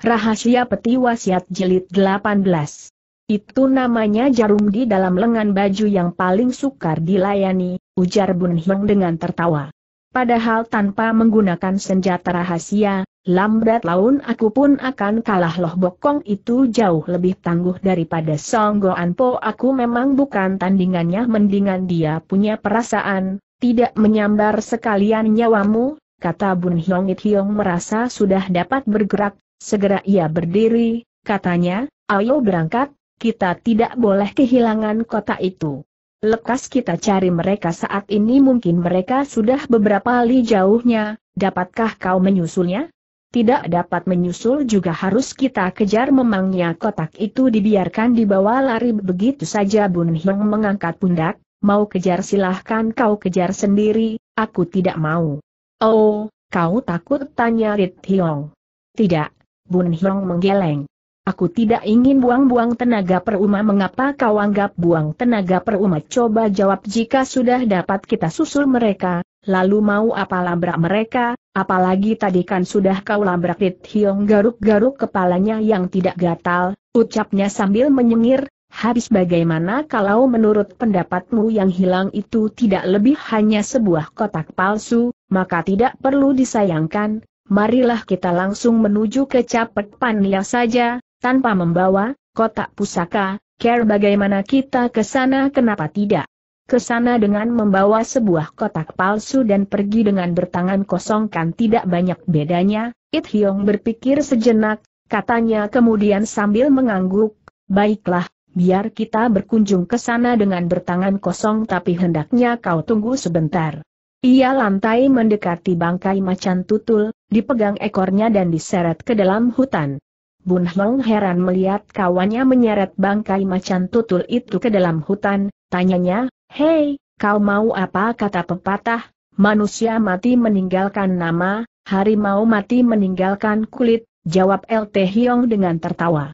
Rahasia Peti Wasiat Jilid 18. Itu namanya jarum di dalam lengan baju yang paling sukar dilayani, ujar Bun Hyong dengan tertawa. Padahal tanpa menggunakan senjata rahasia, lambat laun aku pun akan kalah loh bokong itu jauh lebih tangguh daripada Songgoan Po aku memang bukan tandingannya mendingan dia punya perasaan, tidak menyambar sekalian nyawamu, kata Bun Hyong It Hyong merasa sudah dapat bergerak, Segera ia berdiri, katanya, ayo berangkat, kita tidak boleh kehilangan kota itu. Lekas kita cari mereka saat ini mungkin mereka sudah beberapa li jauhnya, dapatkah kau menyusulnya? Tidak dapat menyusul juga harus kita kejar memangnya kotak itu dibiarkan dibawa lari begitu saja Bun Hyong mengangkat pundak, mau kejar silahkan kau kejar sendiri, aku tidak mau. Oh, kau takut tanya Rit Hyong. Tidak, Bun Hiong menggeleng. Aku tidak ingin buang-buang tenaga peruma mengapa kau anggap buang tenaga peruma coba jawab jika sudah dapat kita susul mereka, lalu mau apa labrak mereka, apalagi tadi kan sudah kau labrak Rit Hiong garuk-garuk kepalanya yang tidak gatal, ucapnya sambil menyengir, Habis bagaimana kalau menurut pendapatmu yang hilang itu tidak lebih hanya sebuah kotak palsu, maka tidak perlu disayangkan, marilah kita langsung menuju ke Capet Pania saja, tanpa membawa kotak pusaka, care bagaimana kita ke sana kenapa tidak. Ke sana dengan membawa sebuah kotak palsu dan pergi dengan bertangan kosong kan tidak banyak bedanya, It Hyong berpikir sejenak, katanya kemudian sambil mengangguk, baiklah, biar kita berkunjung ke sana dengan bertangan kosong tapi hendaknya kau tunggu sebentar. Ia lantai mendekati bangkai macan tutul, dipegang ekornya dan diseret ke dalam hutan. Bun Hong heran melihat kawannya menyeret bangkai macan tutul itu ke dalam hutan, tanyanya, Hei, kau mau apa kata pepatah, manusia mati meninggalkan nama, harimau mati meninggalkan kulit, jawab LT Hiong dengan tertawa.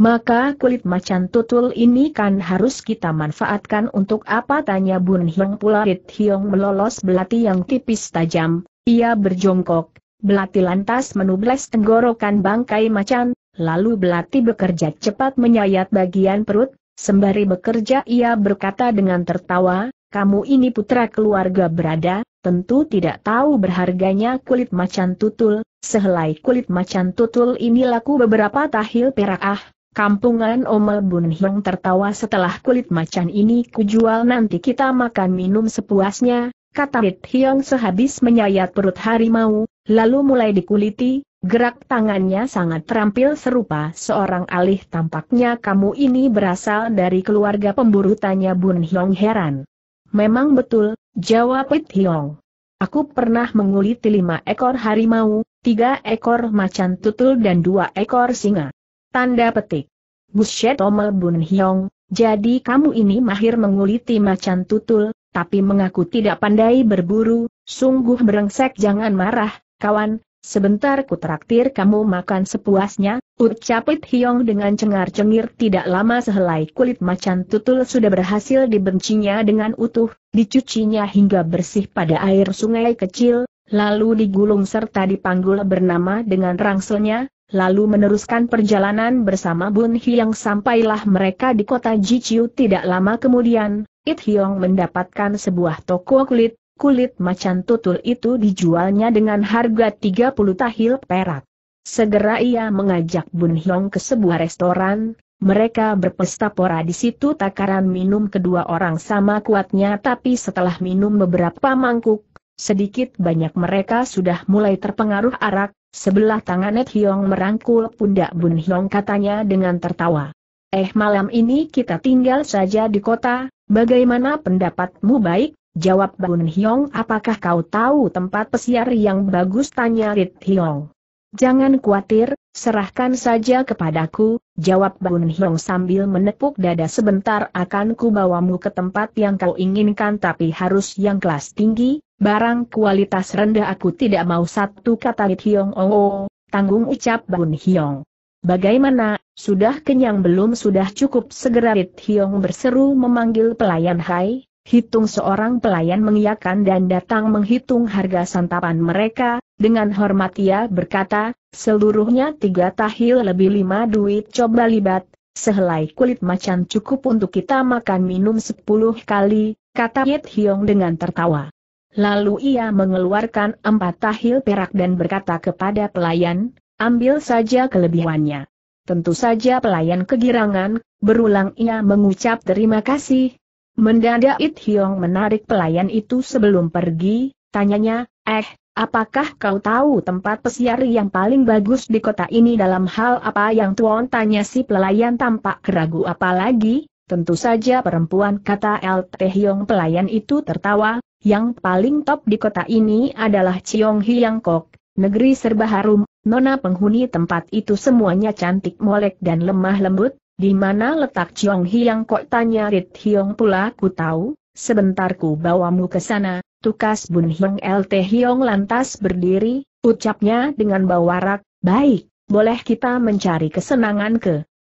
Maka kulit macan tutul ini kan harus kita manfaatkan untuk apa tanya Bun Hiong pula Hit Hiong melolos belati yang tipis tajam, ia berjongkok, belati lantas menubles tenggorokan bangkai macan, lalu belati bekerja cepat menyayat bagian perut, sembari bekerja ia berkata dengan tertawa, kamu ini putra keluarga berada, tentu tidak tahu berharganya kulit macan tutul, sehelai kulit macan tutul ini laku beberapa tahil perak ah, Kampungan Omel Bun Hiong tertawa setelah kulit macan ini kujual nanti kita makan minum sepuasnya, kata Rit Hiong sehabis menyayat perut harimau, lalu mulai dikuliti, gerak tangannya sangat terampil serupa seorang alih tampaknya kamu ini berasal dari keluarga pemburu tanya Bun Hiong heran. Memang betul, jawab Rit Hiong. Aku pernah menguliti lima ekor harimau, tiga ekor macan tutul dan dua ekor singa. Tanda petik. Buset Omel Bun Hyong, jadi kamu ini mahir menguliti macan tutul, tapi mengaku tidak pandai berburu, sungguh berengsek jangan marah, kawan, sebentar ku traktir kamu makan sepuasnya, ucap It Hyong dengan cengar-cengir tidak lama sehelai kulit macan tutul sudah berhasil dibencinya dengan utuh, dicucinya hingga bersih pada air sungai kecil, lalu digulung serta dipanggul bernama dengan rangselnya, lalu meneruskan perjalanan bersama Bun Hyang sampailah mereka di kota Jiciu tidak lama kemudian, It Hyong mendapatkan sebuah toko kulit, kulit macan tutul itu dijualnya dengan harga 30 tahil perak. Segera ia mengajak Bun Hyong ke sebuah restoran, mereka berpesta pora di situ takaran minum kedua orang sama kuatnya tapi setelah minum beberapa mangkuk, sedikit banyak mereka sudah mulai terpengaruh arak, Sebelah tangan Net Hiong merangkul pundak Bun Hiong katanya dengan tertawa. Eh malam ini kita tinggal saja di kota, bagaimana pendapatmu baik? Jawab Bun Hiong. apakah kau tahu tempat pesiar yang bagus tanya Rit Hiong. Jangan khawatir, serahkan saja kepadaku, jawab Bun Hiong sambil menepuk dada sebentar akan ku bawamu ke tempat yang kau inginkan tapi harus yang kelas tinggi, barang kualitas rendah aku tidak mau satu kata Hiong oh, oh tanggung ucap Bun Hiong. Bagaimana, sudah kenyang belum sudah cukup segera Hiong berseru memanggil pelayan Hai, Hitung seorang pelayan mengiakan dan datang menghitung harga santapan mereka, dengan hormat ia berkata, seluruhnya tiga tahil lebih lima duit coba libat, sehelai kulit macan cukup untuk kita makan minum sepuluh kali, kata Yit Hiong dengan tertawa. Lalu ia mengeluarkan empat tahil perak dan berkata kepada pelayan, ambil saja kelebihannya. Tentu saja pelayan kegirangan, berulang ia mengucap terima kasih, Mendadak It Hiong menarik pelayan itu sebelum pergi, tanyanya, eh, apakah kau tahu tempat pesiar yang paling bagus di kota ini dalam hal apa yang tuan tanya si pelayan tampak keragu apa lagi? Tentu saja perempuan kata LT Hiong pelayan itu tertawa, yang paling top di kota ini adalah Chiong Hiang Kok, negeri serba harum, nona penghuni tempat itu semuanya cantik molek dan lemah lembut, di mana letak Chiong Hiang kok tanya Rit Hiong pula ku tahu, sebentar ku bawamu ke sana, tukas Bun Hiong LT Hiong lantas berdiri, ucapnya dengan bawarak, baik, boleh kita mencari kesenangan ke.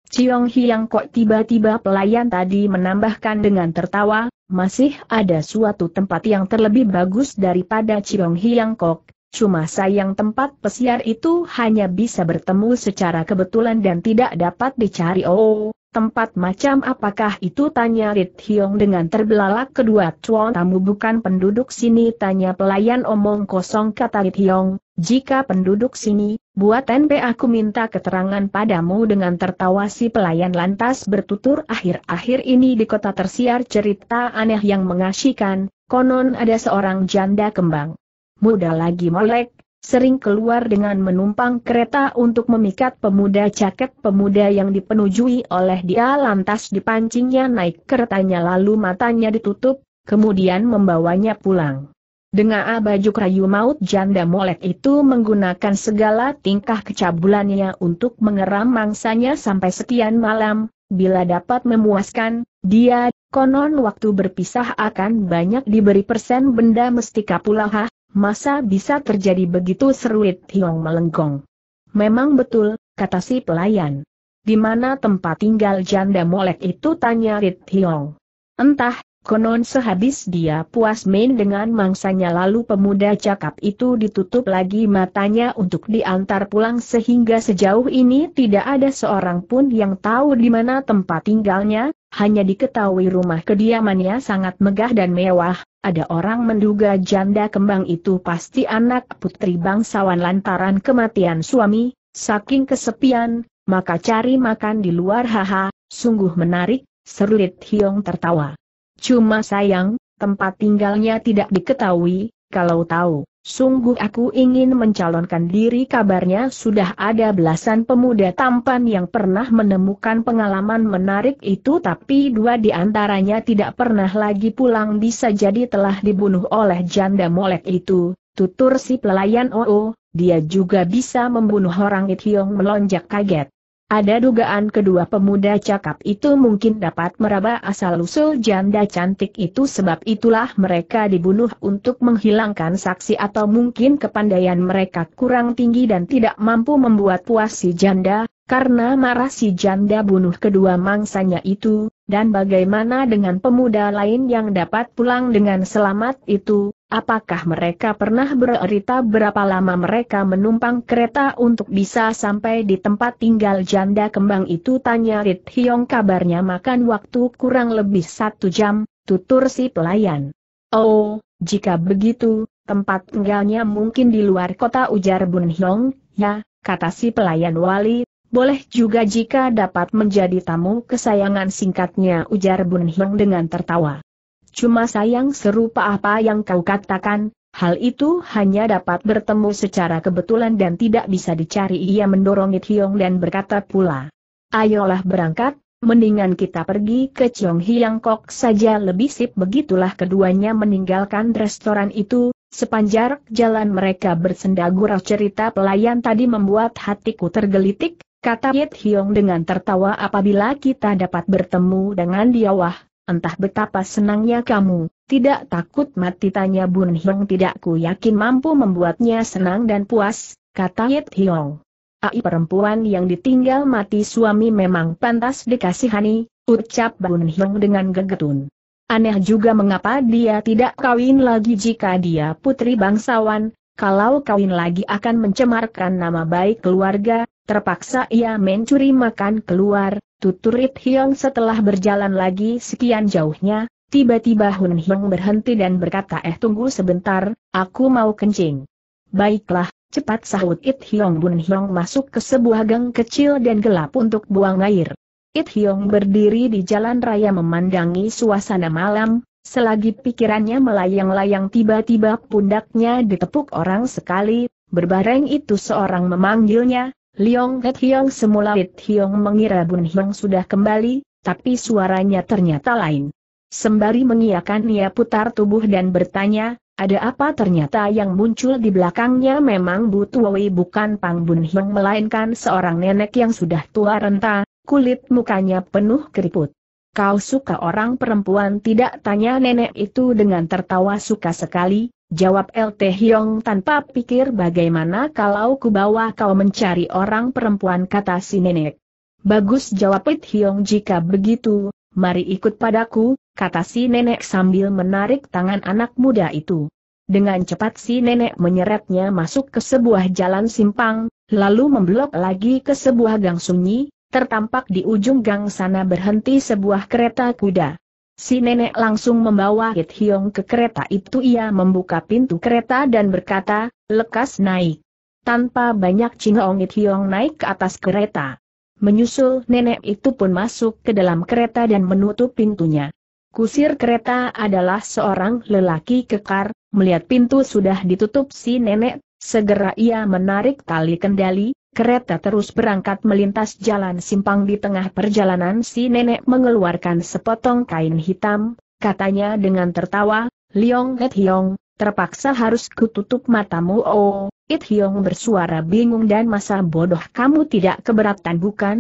Chiong Hiang kok tiba-tiba pelayan tadi menambahkan dengan tertawa, masih ada suatu tempat yang terlebih bagus daripada Chiong Hiang kok, Cuma sayang tempat pesiar itu hanya bisa bertemu secara kebetulan dan tidak dapat dicari. Oh, tempat macam apakah itu? Tanya Rit Hiong dengan terbelalak kedua cuan tamu bukan penduduk sini. Tanya pelayan omong kosong kata Rit Hiong, jika penduduk sini, buat NP aku minta keterangan padamu dengan tertawa si pelayan lantas bertutur akhir-akhir ini di kota tersiar cerita aneh yang mengasyikan, konon ada seorang janda kembang muda lagi molek, sering keluar dengan menumpang kereta untuk memikat pemuda caket pemuda yang dipenujui oleh dia lantas dipancingnya naik keretanya lalu matanya ditutup, kemudian membawanya pulang. Dengan baju rayu maut janda molek itu menggunakan segala tingkah kecabulannya untuk mengeram mangsanya sampai sekian malam, bila dapat memuaskan, dia, konon waktu berpisah akan banyak diberi persen benda mestika pula ha, Masa bisa terjadi begitu seruit Hiong melenggong. Memang betul, kata si pelayan. Di mana tempat tinggal janda molek itu tanya Rit Hiong. Entah, konon sehabis dia puas main dengan mangsanya lalu pemuda cakap itu ditutup lagi matanya untuk diantar pulang sehingga sejauh ini tidak ada seorang pun yang tahu di mana tempat tinggalnya, hanya diketahui rumah kediamannya sangat megah dan mewah, ada orang menduga janda kembang itu pasti anak putri bangsawan lantaran kematian suami, saking kesepian, maka cari makan di luar haha, sungguh menarik, serulit Hiong tertawa. Cuma sayang, tempat tinggalnya tidak diketahui, kalau tahu, Sungguh aku ingin mencalonkan diri kabarnya sudah ada belasan pemuda tampan yang pernah menemukan pengalaman menarik itu tapi dua di antaranya tidak pernah lagi pulang bisa jadi telah dibunuh oleh janda molek itu, tutur si pelayan Oo, oh, oh, dia juga bisa membunuh orang Ithiong melonjak kaget. Ada dugaan kedua pemuda cakap itu mungkin dapat meraba asal-usul janda cantik itu sebab itulah mereka dibunuh untuk menghilangkan saksi atau mungkin kepandaian mereka kurang tinggi dan tidak mampu membuat puas si janda, karena marah si janda bunuh kedua mangsanya itu, dan bagaimana dengan pemuda lain yang dapat pulang dengan selamat itu, Apakah mereka pernah bercerita berapa lama mereka menumpang kereta untuk bisa sampai di tempat tinggal janda kembang itu? Tanya Rit Hiong. kabarnya makan waktu kurang lebih satu jam, tutur si pelayan. Oh, jika begitu, tempat tinggalnya mungkin di luar kota ujar Bun Hiong. ya, kata si pelayan wali, boleh juga jika dapat menjadi tamu kesayangan singkatnya ujar Bun Hiong dengan tertawa. Cuma sayang serupa apa yang kau katakan, hal itu hanya dapat bertemu secara kebetulan dan tidak bisa dicari. Ia mendorong It Hiong dan berkata pula, Ayolah berangkat, mendingan kita pergi ke Chong Hiang Kok saja lebih sip. Begitulah keduanya meninggalkan restoran itu, sepanjang jalan mereka bersenda gurau cerita pelayan tadi membuat hatiku tergelitik, kata It Hiong dengan tertawa apabila kita dapat bertemu dengan dia wah, entah betapa senangnya kamu, tidak takut mati tanya Bun Hiong tidak ku yakin mampu membuatnya senang dan puas, kata Yit Hiong. Ai perempuan yang ditinggal mati suami memang pantas dikasihani, ucap Bun Hiong dengan gegetun. Aneh juga mengapa dia tidak kawin lagi jika dia putri bangsawan, kalau kawin lagi akan mencemarkan nama baik keluarga, terpaksa ia mencuri makan keluar, Tutur It Hiong setelah berjalan lagi sekian jauhnya, tiba-tiba Hun Hiong berhenti dan berkata eh tunggu sebentar, aku mau kencing. Baiklah, cepat sahut It Hiong Bun Hiong masuk ke sebuah gang kecil dan gelap untuk buang air. It Hiong berdiri di jalan raya memandangi suasana malam, selagi pikirannya melayang-layang tiba-tiba pundaknya ditepuk orang sekali, berbareng itu seorang memanggilnya, Liong Het Hiong semula Het Hiong mengira Bun Hiong sudah kembali, tapi suaranya ternyata lain. Sembari mengiakan ia putar tubuh dan bertanya, ada apa ternyata yang muncul di belakangnya memang Bu Tuwi bukan Pang Bun Hiong melainkan seorang nenek yang sudah tua renta, kulit mukanya penuh keriput. Kau suka orang perempuan tidak tanya nenek itu dengan tertawa suka sekali, Jawab LT Hyong tanpa pikir bagaimana kalau ku bawa kau mencari orang perempuan kata si nenek. Bagus jawab It Hyong jika begitu, mari ikut padaku, kata si nenek sambil menarik tangan anak muda itu. Dengan cepat si nenek menyeretnya masuk ke sebuah jalan simpang, lalu memblok lagi ke sebuah gang sunyi, tertampak di ujung gang sana berhenti sebuah kereta kuda. Si nenek langsung membawa Hit hiong ke kereta itu ia membuka pintu kereta dan berkata, lekas naik. Tanpa banyak cingong Hit hiong naik ke atas kereta. Menyusul nenek itu pun masuk ke dalam kereta dan menutup pintunya. Kusir kereta adalah seorang lelaki kekar, melihat pintu sudah ditutup si nenek, segera ia menarik tali kendali, Kereta terus berangkat melintas jalan simpang di tengah perjalanan si nenek mengeluarkan sepotong kain hitam, katanya dengan tertawa, Liong Het Hiong, terpaksa harus kututup matamu oh, It Hiong bersuara bingung dan masa bodoh kamu tidak keberatan bukan?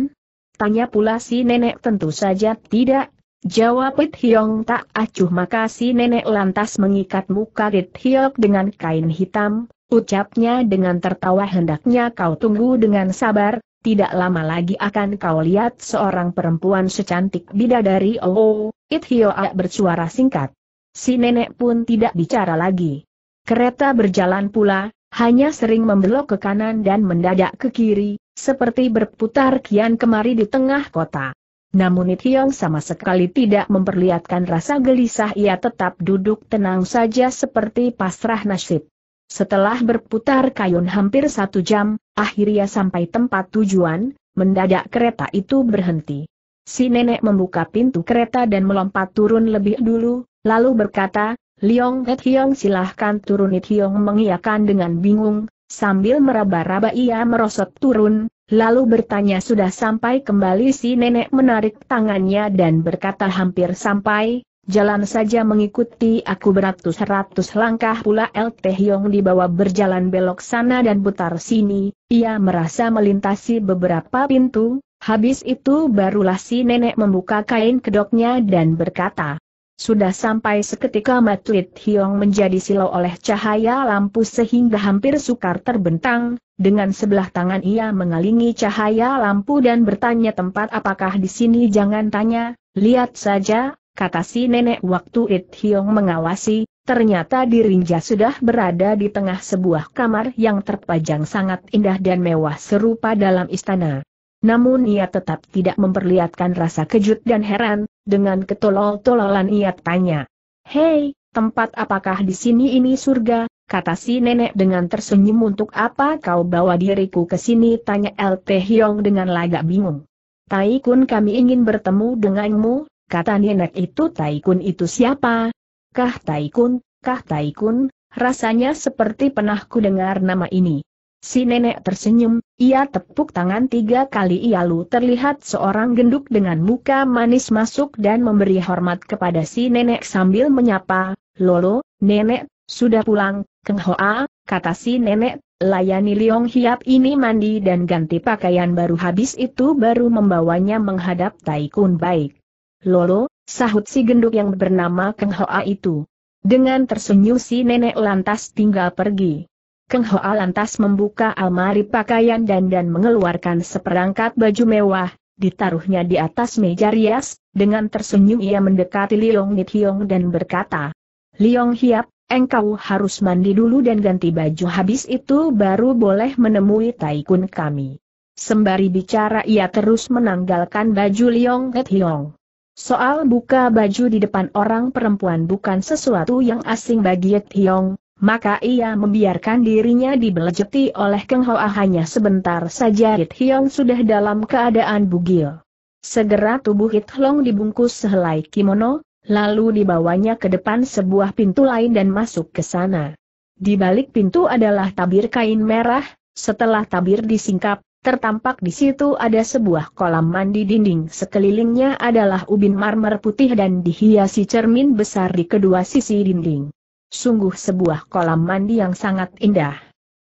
Tanya pula si nenek tentu saja tidak, Jawab It Hiong tak acuh maka si nenek lantas mengikat muka It Hiong dengan kain hitam, ucapnya dengan tertawa hendaknya kau tunggu dengan sabar, tidak lama lagi akan kau lihat seorang perempuan secantik bidadari Oh, oh Ithioa bersuara singkat. Si nenek pun tidak bicara lagi. Kereta berjalan pula, hanya sering membelok ke kanan dan mendadak ke kiri, seperti berputar kian kemari di tengah kota. Namun It Ithiong sama sekali tidak memperlihatkan rasa gelisah ia tetap duduk tenang saja seperti pasrah nasib. Setelah berputar kayun hampir satu jam, akhirnya sampai tempat tujuan, mendadak kereta itu berhenti. Si nenek membuka pintu kereta dan melompat turun lebih dulu, lalu berkata, Liong Et Hiong silahkan turun It Hiong mengiyakan dengan bingung, sambil meraba-raba ia merosot turun, lalu bertanya sudah sampai kembali si nenek menarik tangannya dan berkata hampir sampai, jalan saja mengikuti aku beratus-ratus langkah pula El Tehyong dibawa berjalan belok sana dan putar sini, ia merasa melintasi beberapa pintu, habis itu barulah si nenek membuka kain kedoknya dan berkata, sudah sampai seketika Matlit Hiong menjadi silau oleh cahaya lampu sehingga hampir sukar terbentang, dengan sebelah tangan ia mengalingi cahaya lampu dan bertanya tempat apakah di sini jangan tanya, lihat saja, kata si nenek waktu It Hiong mengawasi, ternyata dirinja sudah berada di tengah sebuah kamar yang terpajang sangat indah dan mewah serupa dalam istana. Namun ia tetap tidak memperlihatkan rasa kejut dan heran, dengan ketolol-tololan ia tanya. Hei, tempat apakah di sini ini surga? Kata si nenek dengan tersenyum untuk apa kau bawa diriku ke sini tanya LT Hyong dengan lagak bingung. Tai kami ingin bertemu denganmu, Kata nenek itu Taikun itu siapa? Kah Taikun, kah Taikun, rasanya seperti pernah ku dengar nama ini. Si nenek tersenyum, ia tepuk tangan tiga kali Ia lalu terlihat seorang genduk dengan muka manis masuk dan memberi hormat kepada si nenek sambil menyapa, Lolo, nenek, sudah pulang, Keng Hoa, kata si nenek, layani Liong Hiap ini mandi dan ganti pakaian baru habis itu baru membawanya menghadap Taikun baik. Lolo, sahut si genduk yang bernama Keng Hoa itu. Dengan tersenyum si nenek lantas tinggal pergi. Keng Hoa lantas membuka almari pakaian dan dan mengeluarkan seperangkat baju mewah, ditaruhnya di atas meja rias, dengan tersenyum ia mendekati Liong Hiong dan berkata, Liong Hiap, engkau harus mandi dulu dan ganti baju habis itu baru boleh menemui taikun kami. Sembari bicara ia terus menanggalkan baju Liong Hiong. Soal buka baju di depan orang perempuan bukan sesuatu yang asing bagi Yek Hyong, maka ia membiarkan dirinya dibelejeti oleh Keng Hoa hanya sebentar saja Hit Hyong sudah dalam keadaan bugil. Segera tubuh Hit Long dibungkus sehelai kimono, lalu dibawanya ke depan sebuah pintu lain dan masuk ke sana. Di balik pintu adalah tabir kain merah, setelah tabir disingkap, Tertampak di situ ada sebuah kolam mandi dinding sekelilingnya adalah ubin marmer putih dan dihiasi cermin besar di kedua sisi dinding. Sungguh sebuah kolam mandi yang sangat indah.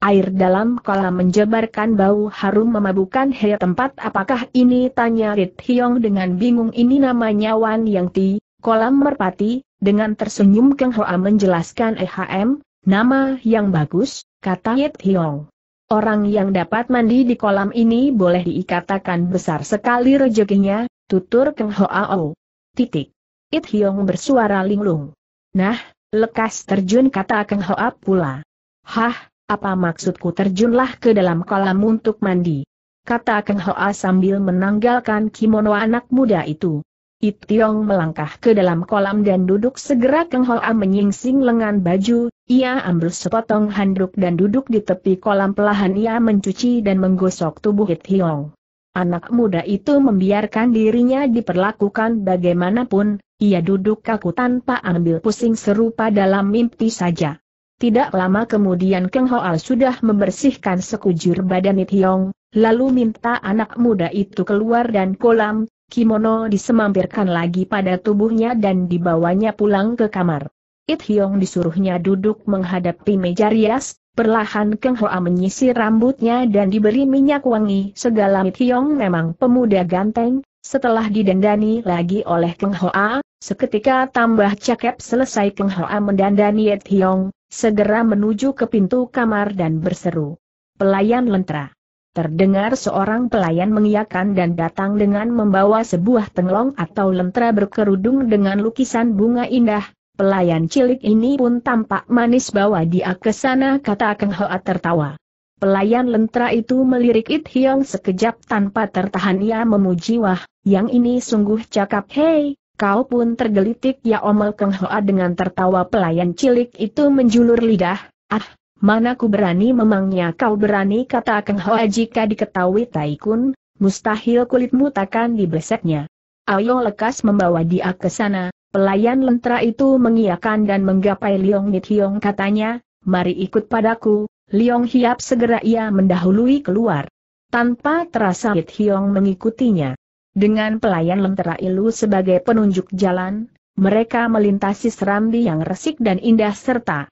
Air dalam kolam menjebarkan bau harum memabukan He tempat apakah ini tanya Rit Hiong dengan bingung ini namanya Wan Yang Ti, kolam merpati, dengan tersenyum Keng Hoa menjelaskan EHM, nama yang bagus, kata Rit Hiong. Orang yang dapat mandi di kolam ini boleh dikatakan besar sekali rezekinya, tutur Keng Hoao. Titik. It Hiong bersuara linglung. Nah, lekas terjun kata Keng Hoa pula. Hah, apa maksudku terjunlah ke dalam kolam untuk mandi? Kata Keng Hoa sambil menanggalkan kimono anak muda itu. Itiong melangkah ke dalam kolam dan duduk segera Keng Hoa menyingsing lengan baju, ia ambil sepotong handuk dan duduk di tepi kolam pelahan ia mencuci dan menggosok tubuh Itiong. Anak muda itu membiarkan dirinya diperlakukan bagaimanapun, ia duduk kaku tanpa ambil pusing serupa dalam mimpi saja. Tidak lama kemudian Keng Hoa sudah membersihkan sekujur badan Itiong, lalu minta anak muda itu keluar dan kolam, kimono disemampirkan lagi pada tubuhnya dan dibawanya pulang ke kamar. It Hyong disuruhnya duduk menghadapi meja rias, perlahan Keng Hoa menyisir rambutnya dan diberi minyak wangi. Segala It Hyong memang pemuda ganteng, setelah didandani lagi oleh Keng Hoa, seketika tambah cakep selesai Keng Hoa mendandani It Hyong, segera menuju ke pintu kamar dan berseru. Pelayan lentera. Terdengar seorang pelayan mengiakan dan datang dengan membawa sebuah tenglong atau lentera berkerudung dengan lukisan bunga indah. Pelayan cilik ini pun tampak manis bawa dia ke sana kata Keng Hoa tertawa. Pelayan lentera itu melirik It Hiong sekejap tanpa tertahan ia memuji wah, yang ini sungguh cakap hei, kau pun tergelitik ya omel Keng Hoa dengan tertawa pelayan cilik itu menjulur lidah, ah, Mana ku berani memangnya kau berani kata Kang Hoa jika diketahui Taikun, mustahil kulitmu takkan dibeseknya. Ayo lekas membawa dia ke sana, pelayan lentera itu mengiakan dan menggapai Liong Nithiong katanya, mari ikut padaku, Liong Hiap segera ia mendahului keluar. Tanpa terasa Nithiong mengikutinya. Dengan pelayan lentera ilu sebagai penunjuk jalan, mereka melintasi serambi yang resik dan indah serta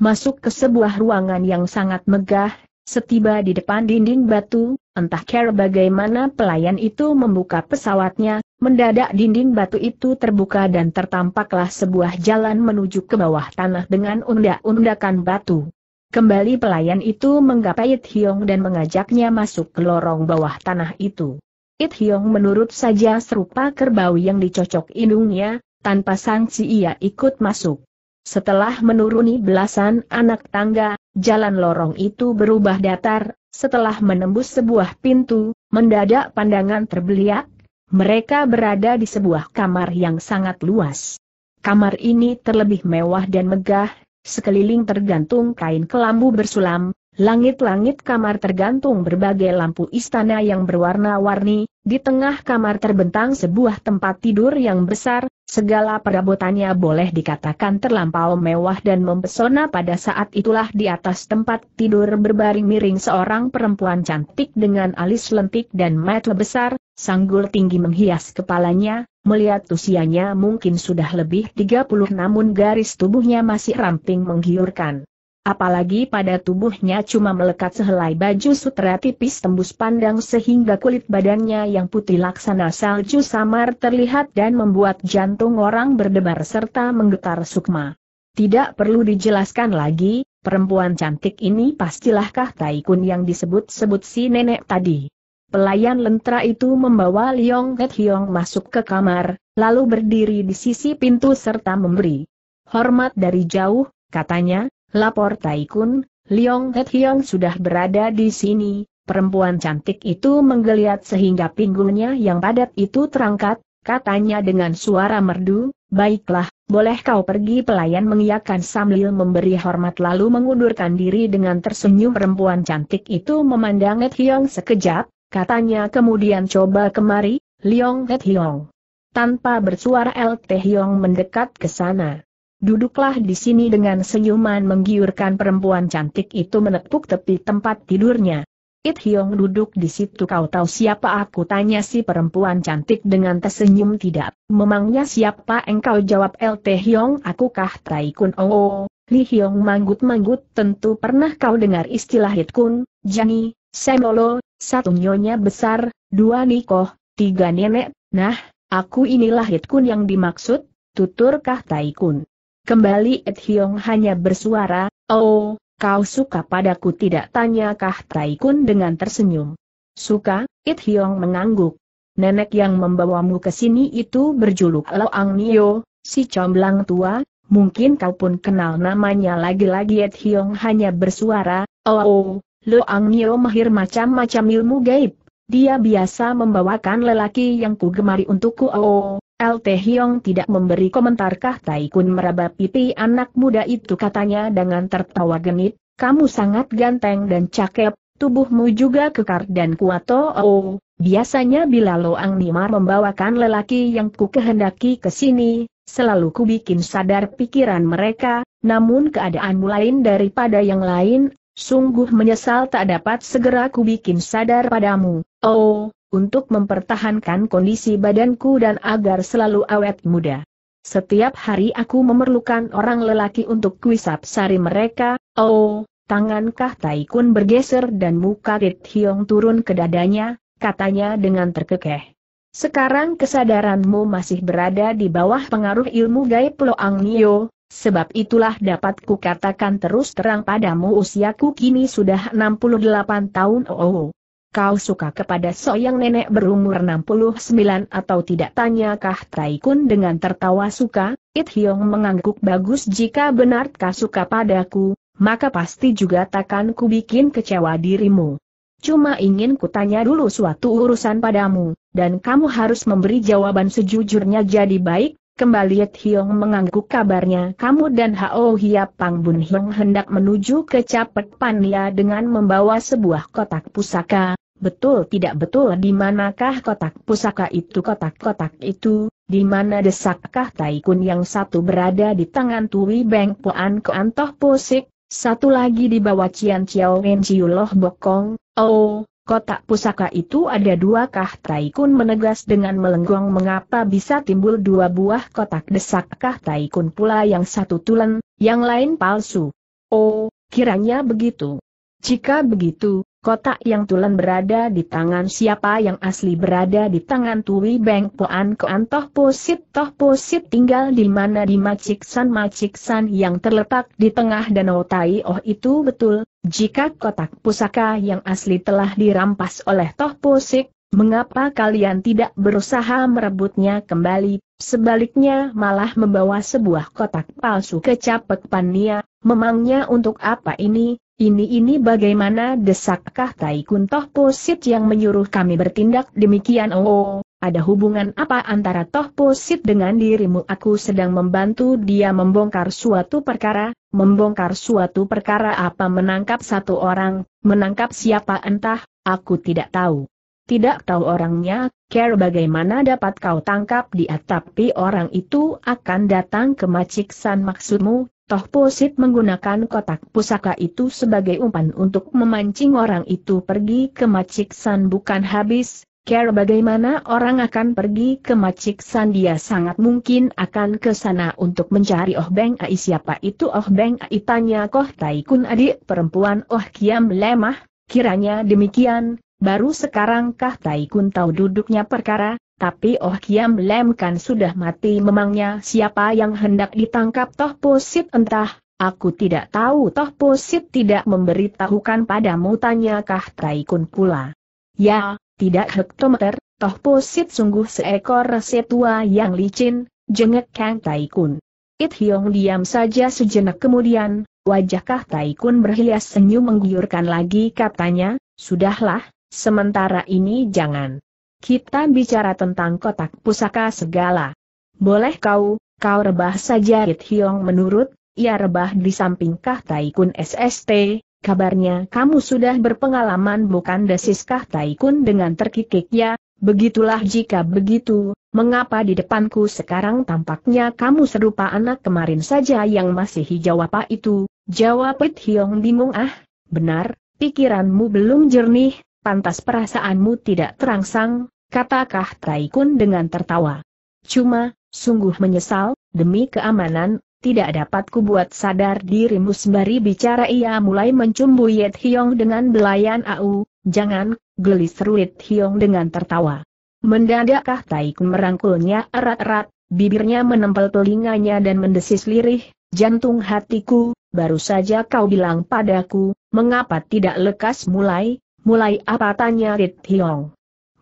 masuk ke sebuah ruangan yang sangat megah, setiba di depan dinding batu, entah care bagaimana pelayan itu membuka pesawatnya, mendadak dinding batu itu terbuka dan tertampaklah sebuah jalan menuju ke bawah tanah dengan undak-undakan batu. Kembali pelayan itu menggapai It Hyong dan mengajaknya masuk ke lorong bawah tanah itu. It Hyong menurut saja serupa kerbau yang dicocok indungnya, tanpa sangsi ia ikut masuk. Setelah menuruni belasan anak tangga, jalan lorong itu berubah datar, setelah menembus sebuah pintu, mendadak pandangan terbeliak, mereka berada di sebuah kamar yang sangat luas. Kamar ini terlebih mewah dan megah, sekeliling tergantung kain kelambu bersulam, Langit-langit kamar tergantung berbagai lampu istana yang berwarna-warni, di tengah kamar terbentang sebuah tempat tidur yang besar, segala perabotannya boleh dikatakan terlampau mewah dan mempesona pada saat itulah di atas tempat tidur berbaring miring seorang perempuan cantik dengan alis lentik dan mata besar, sanggul tinggi menghias kepalanya, melihat usianya mungkin sudah lebih 30 namun garis tubuhnya masih ramping menggiurkan. Apalagi pada tubuhnya cuma melekat sehelai baju sutra tipis tembus pandang sehingga kulit badannya yang putih laksana salju samar terlihat dan membuat jantung orang berdebar serta menggetar sukma. Tidak perlu dijelaskan lagi, perempuan cantik ini pastilah Kah Taikun yang disebut-sebut si nenek tadi. Pelayan lentera itu membawa Liong Het Hiong masuk ke kamar, lalu berdiri di sisi pintu serta memberi hormat dari jauh, katanya, Lapor Taikun, Liong Het Hiong sudah berada di sini, perempuan cantik itu menggeliat sehingga pinggulnya yang padat itu terangkat, katanya dengan suara merdu, baiklah, boleh kau pergi pelayan mengiakan sambil memberi hormat lalu mengundurkan diri dengan tersenyum perempuan cantik itu memandang Het Hiong sekejap, katanya kemudian coba kemari, Liong Het Hiong. Tanpa bersuara El Hiong mendekat ke sana. Duduklah di sini dengan senyuman menggiurkan perempuan cantik itu menepuk tepi tempat tidurnya. It Hyong duduk di situ kau tahu siapa aku tanya si perempuan cantik dengan tersenyum tidak. Memangnya siapa engkau jawab LT Hyong aku kah kun Oh. Li Hyong manggut-manggut tentu pernah kau dengar istilah Hit Kun, Jani, Semolo, satu nyonya besar, dua nikoh, tiga nenek. Nah, aku inilah Hit Kun yang dimaksud, tutur kah kun. Kembali Et Hiong hanya bersuara, Oh, kau suka padaku tidak tanyakah Taikun dengan tersenyum. Suka, Ed Hiong mengangguk. Nenek yang membawamu ke sini itu berjuluk Lo Ang Nio, si comblang tua, mungkin kau pun kenal namanya lagi-lagi Et Hiong hanya bersuara, Oh, Lo Ang Nio mahir macam-macam ilmu gaib. Dia biasa membawakan lelaki yang kugemari untukku oh, LT Hiong tidak memberi komentarkah Taikun meraba pipi anak muda itu katanya dengan tertawa genit, kamu sangat ganteng dan cakep, tubuhmu juga kekar dan kuat oh, biasanya bila Loang Nimar membawakan lelaki yang ku kehendaki ke sini, selalu ku bikin sadar pikiran mereka, namun keadaanmu lain daripada yang lain, sungguh menyesal tak dapat segera ku bikin sadar padamu, oh, untuk mempertahankan kondisi badanku dan agar selalu awet muda. Setiap hari aku memerlukan orang lelaki untuk kuisap sari mereka, oh, tangan Kah Taikun bergeser dan muka Rit Hiong turun ke dadanya, katanya dengan terkekeh. Sekarang kesadaranmu masih berada di bawah pengaruh ilmu gaib Loang Nio, sebab itulah dapat kukatakan terus terang padamu usiaku kini sudah 68 tahun oh. Kau suka kepada Soyang nenek berumur 69 atau tidak tanyakah Taikun dengan tertawa suka, It Hyong mengangguk bagus jika benar kau suka padaku, maka pasti juga takkan ku bikin kecewa dirimu. Cuma ingin kutanya dulu suatu urusan padamu, dan kamu harus memberi jawaban sejujurnya jadi baik, Kembali It Hyong mengangguk kabarnya kamu dan Hao Hiap Pang Bun Hyong hendak menuju ke Capet Pania dengan membawa sebuah kotak pusaka, Betul tidak betul di manakah kotak pusaka itu kotak-kotak itu, di mana desakkah Taikun yang satu berada di tangan Tui Beng Poan Keantoh Pusik, satu lagi di bawah Cian Chiao Wen Chiu Loh Bokong, oh, kotak pusaka itu ada dua kah Taikun menegas dengan melenggong mengapa bisa timbul dua buah kotak desakkah Taikun pula yang satu tulen, yang lain palsu. Oh, kiranya begitu. Jika begitu, Kotak yang tulen berada di tangan siapa yang asli berada di tangan Tui Beng Poan Koan Toh Posit Toh Posit tinggal di mana di San Maciksan San yang terletak di tengah danau Tai Oh itu betul, jika kotak pusaka yang asli telah dirampas oleh Toh Posik, mengapa kalian tidak berusaha merebutnya kembali, sebaliknya malah membawa sebuah kotak palsu ke Capek Pania, memangnya untuk apa ini, ini-ini bagaimana desakkah Tai Kuntoh Posit yang menyuruh kami bertindak demikian oh, oh, ada hubungan apa antara Toh Posit dengan dirimu aku sedang membantu dia membongkar suatu perkara, membongkar suatu perkara apa menangkap satu orang, menangkap siapa entah, aku tidak tahu. Tidak tahu orangnya, care bagaimana dapat kau tangkap dia tapi orang itu akan datang ke Maciksan maksudmu, Toh Posit menggunakan kotak pusaka itu sebagai umpan untuk memancing orang itu pergi ke Maciksan bukan habis, care bagaimana orang akan pergi ke Maciksan dia sangat mungkin akan ke sana untuk mencari Oh Beng Ai siapa itu Oh Beng Ai tanya Koh Tai adik perempuan Oh Kiam lemah, kiranya demikian, baru sekarang Kah Tai tahu duduknya perkara, tapi Oh Kiam Lem kan sudah mati memangnya siapa yang hendak ditangkap Toh Posit entah, aku tidak tahu Toh Posit tidak memberitahukan padamu tanya Kah Traikun pula. Ya, tidak hektometer, Toh Posit sungguh seekor setua yang licin, jengek Kang Taikun. It Hiong diam saja sejenak kemudian, wajahkah Taikun berhias senyum menggiurkan lagi katanya, sudahlah, sementara ini jangan. Kita bicara tentang kotak pusaka segala. Boleh kau, kau rebah saja It Hiong menurut, ia rebah di samping Kah Taikun SST, kabarnya kamu sudah berpengalaman bukan desis Kah Taikun dengan terkikik ya, begitulah jika begitu, mengapa di depanku sekarang tampaknya kamu serupa anak kemarin saja yang masih hijau apa itu, jawab It Hiong bingung ah, benar, pikiranmu belum jernih, pantas perasaanmu tidak terangsang, katakah Taikun dengan tertawa. Cuma, sungguh menyesal, demi keamanan, tidak dapat kubuat sadar dirimu sembari bicara ia mulai mencumbu Yet Hiong dengan belayan au, jangan, gelis ruit Hiong dengan tertawa. Mendadak Taikun merangkulnya erat-erat, bibirnya menempel telinganya dan mendesis lirih, jantung hatiku, baru saja kau bilang padaku, mengapa tidak lekas mulai, mulai apa tanya Rit Hiong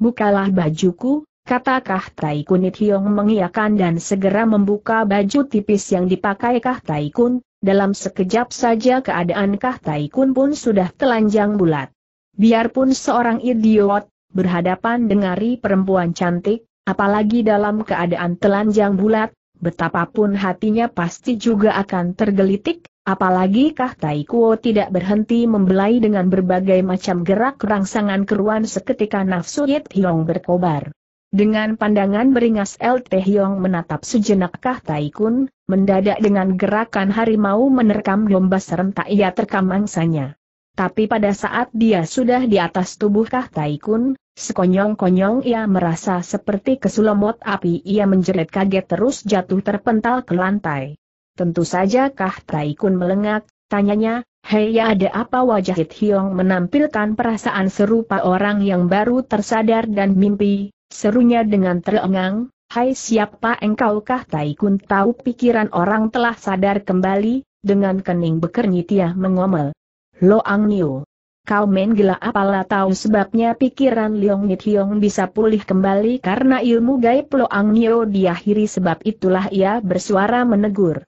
bukalah bajuku, kata Tai Kun Hiong mengiakan dan segera membuka baju tipis yang dipakai Kah Tai Kun, dalam sekejap saja keadaan Kah Tai Kun pun sudah telanjang bulat. Biarpun seorang idiot, berhadapan dengari perempuan cantik, apalagi dalam keadaan telanjang bulat, betapapun hatinya pasti juga akan tergelitik, Apalagi Kah Tai Kuo tidak berhenti membelai dengan berbagai macam gerak rangsangan keruan seketika nafsu Yit Hyong berkobar. Dengan pandangan beringas El Hiong menatap sejenak Kah Tai Kun, mendadak dengan gerakan harimau menerkam domba serentak ia terkam angsanya. Tapi pada saat dia sudah di atas tubuh Kah Tai Kun, sekonyong-konyong ia merasa seperti kesulamot api ia menjerit kaget terus jatuh terpental ke lantai. Tentu saja Kah Taikun melengak, tanyanya, Hei ya ada apa wajah Hit Hiong menampilkan perasaan serupa orang yang baru tersadar dan mimpi, serunya dengan terengang, Hai siapa engkau Kah Taikun tahu pikiran orang telah sadar kembali, dengan kening bekernyitia mengomel. Lo Ang Niu. Kau main gila apalah tahu sebabnya pikiran Leong Hiong bisa pulih kembali karena ilmu gaib Lo Ang Nio diakhiri sebab itulah ia bersuara menegur.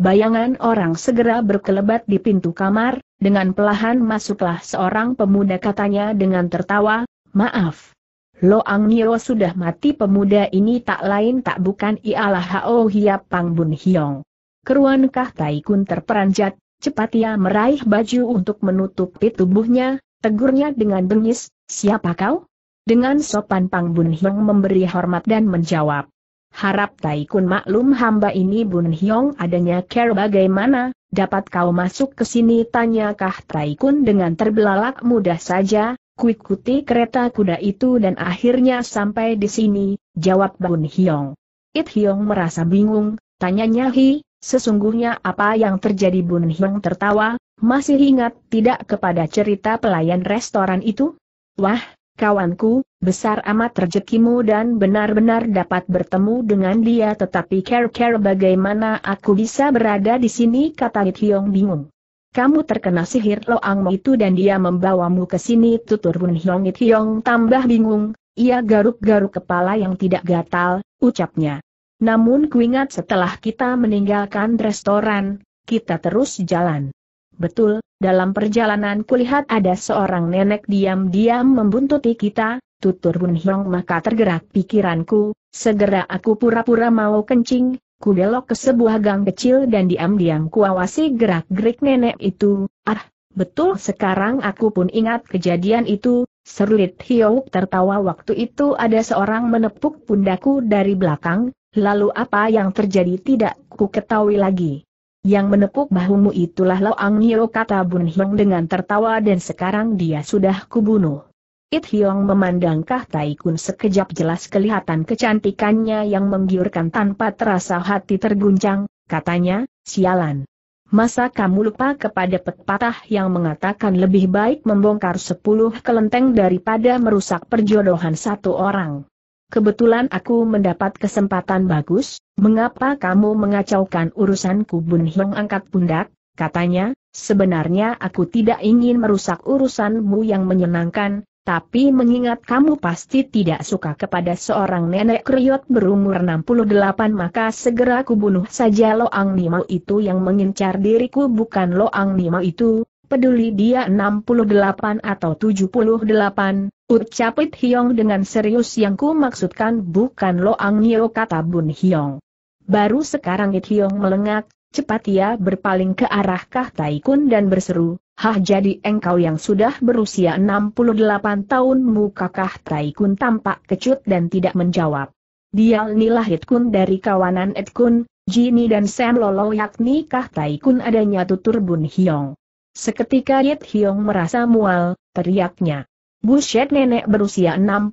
Bayangan orang segera berkelebat di pintu kamar, dengan pelahan masuklah seorang pemuda katanya dengan tertawa, maaf. lo ang Nio sudah mati pemuda ini tak lain tak bukan ialah Hao Hiap Pang Bun Hiong. Keruan Kah Tai Kun terperanjat, cepat ia meraih baju untuk menutupi tubuhnya, tegurnya dengan bengis, siapa kau? Dengan sopan Pang Bun Hiong memberi hormat dan menjawab, Harap Taikun maklum hamba ini Bun Hyong adanya care bagaimana, dapat kau masuk ke sini tanyakah Taikun dengan terbelalak mudah saja, kuikuti kereta kuda itu dan akhirnya sampai di sini, jawab Bun Hyong. It Hyong merasa bingung, tanyanya Hi, sesungguhnya apa yang terjadi Bun Hyong tertawa, masih ingat tidak kepada cerita pelayan restoran itu? Wah, kawanku, besar amat rezekimu dan benar-benar dapat bertemu dengan dia tetapi care-care bagaimana aku bisa berada di sini kata Hyong bingung. Kamu terkena sihir loangmu itu dan dia membawamu ke sini tutur Bun Hyong Hyong tambah bingung, ia garuk-garuk kepala yang tidak gatal, ucapnya. Namun kuingat setelah kita meninggalkan restoran, kita terus jalan. Betul, dalam perjalanan kulihat ada seorang nenek diam-diam membuntuti kita, tutur Bun Hiong maka tergerak pikiranku, segera aku pura-pura mau kencing, ku belok ke sebuah gang kecil dan diam-diam kuawasi gerak-gerik nenek itu, ah, betul sekarang aku pun ingat kejadian itu, serulit Hiouk tertawa waktu itu ada seorang menepuk pundaku dari belakang, lalu apa yang terjadi tidak ku ketahui lagi. Yang menepuk bahumu itulah Loang Nio kata Bun Hiong dengan tertawa dan sekarang dia sudah kubunuh. It Hiong memandang Kah Tai Kun sekejap jelas kelihatan kecantikannya yang menggiurkan tanpa terasa hati terguncang, katanya, sialan. Masa kamu lupa kepada pepatah yang mengatakan lebih baik membongkar sepuluh kelenteng daripada merusak perjodohan satu orang kebetulan aku mendapat kesempatan bagus, mengapa kamu mengacaukan urusanku Bun Hiong angkat pundak, katanya, sebenarnya aku tidak ingin merusak urusanmu yang menyenangkan, tapi mengingat kamu pasti tidak suka kepada seorang nenek kriot berumur 68 maka segera kubunuh saja ang nima itu yang mengincar diriku bukan ang nima itu, peduli dia 68 atau 78, ucapit Hiong dengan serius yang ku maksudkan bukan Loang Nio kata Bun Hiong. Baru sekarang It Hiong melengak, cepat ia berpaling ke arah Kah Taikun dan berseru, Hah jadi engkau yang sudah berusia 68 tahun muka Kah Taikun tampak kecut dan tidak menjawab. Dia nilah kun dari kawanan it kun, Jini dan Sam Lolo yakni Kah Taikun adanya tutur Bun Hiong. Seketika Yit Hiong merasa mual, teriaknya. Buset nenek berusia 68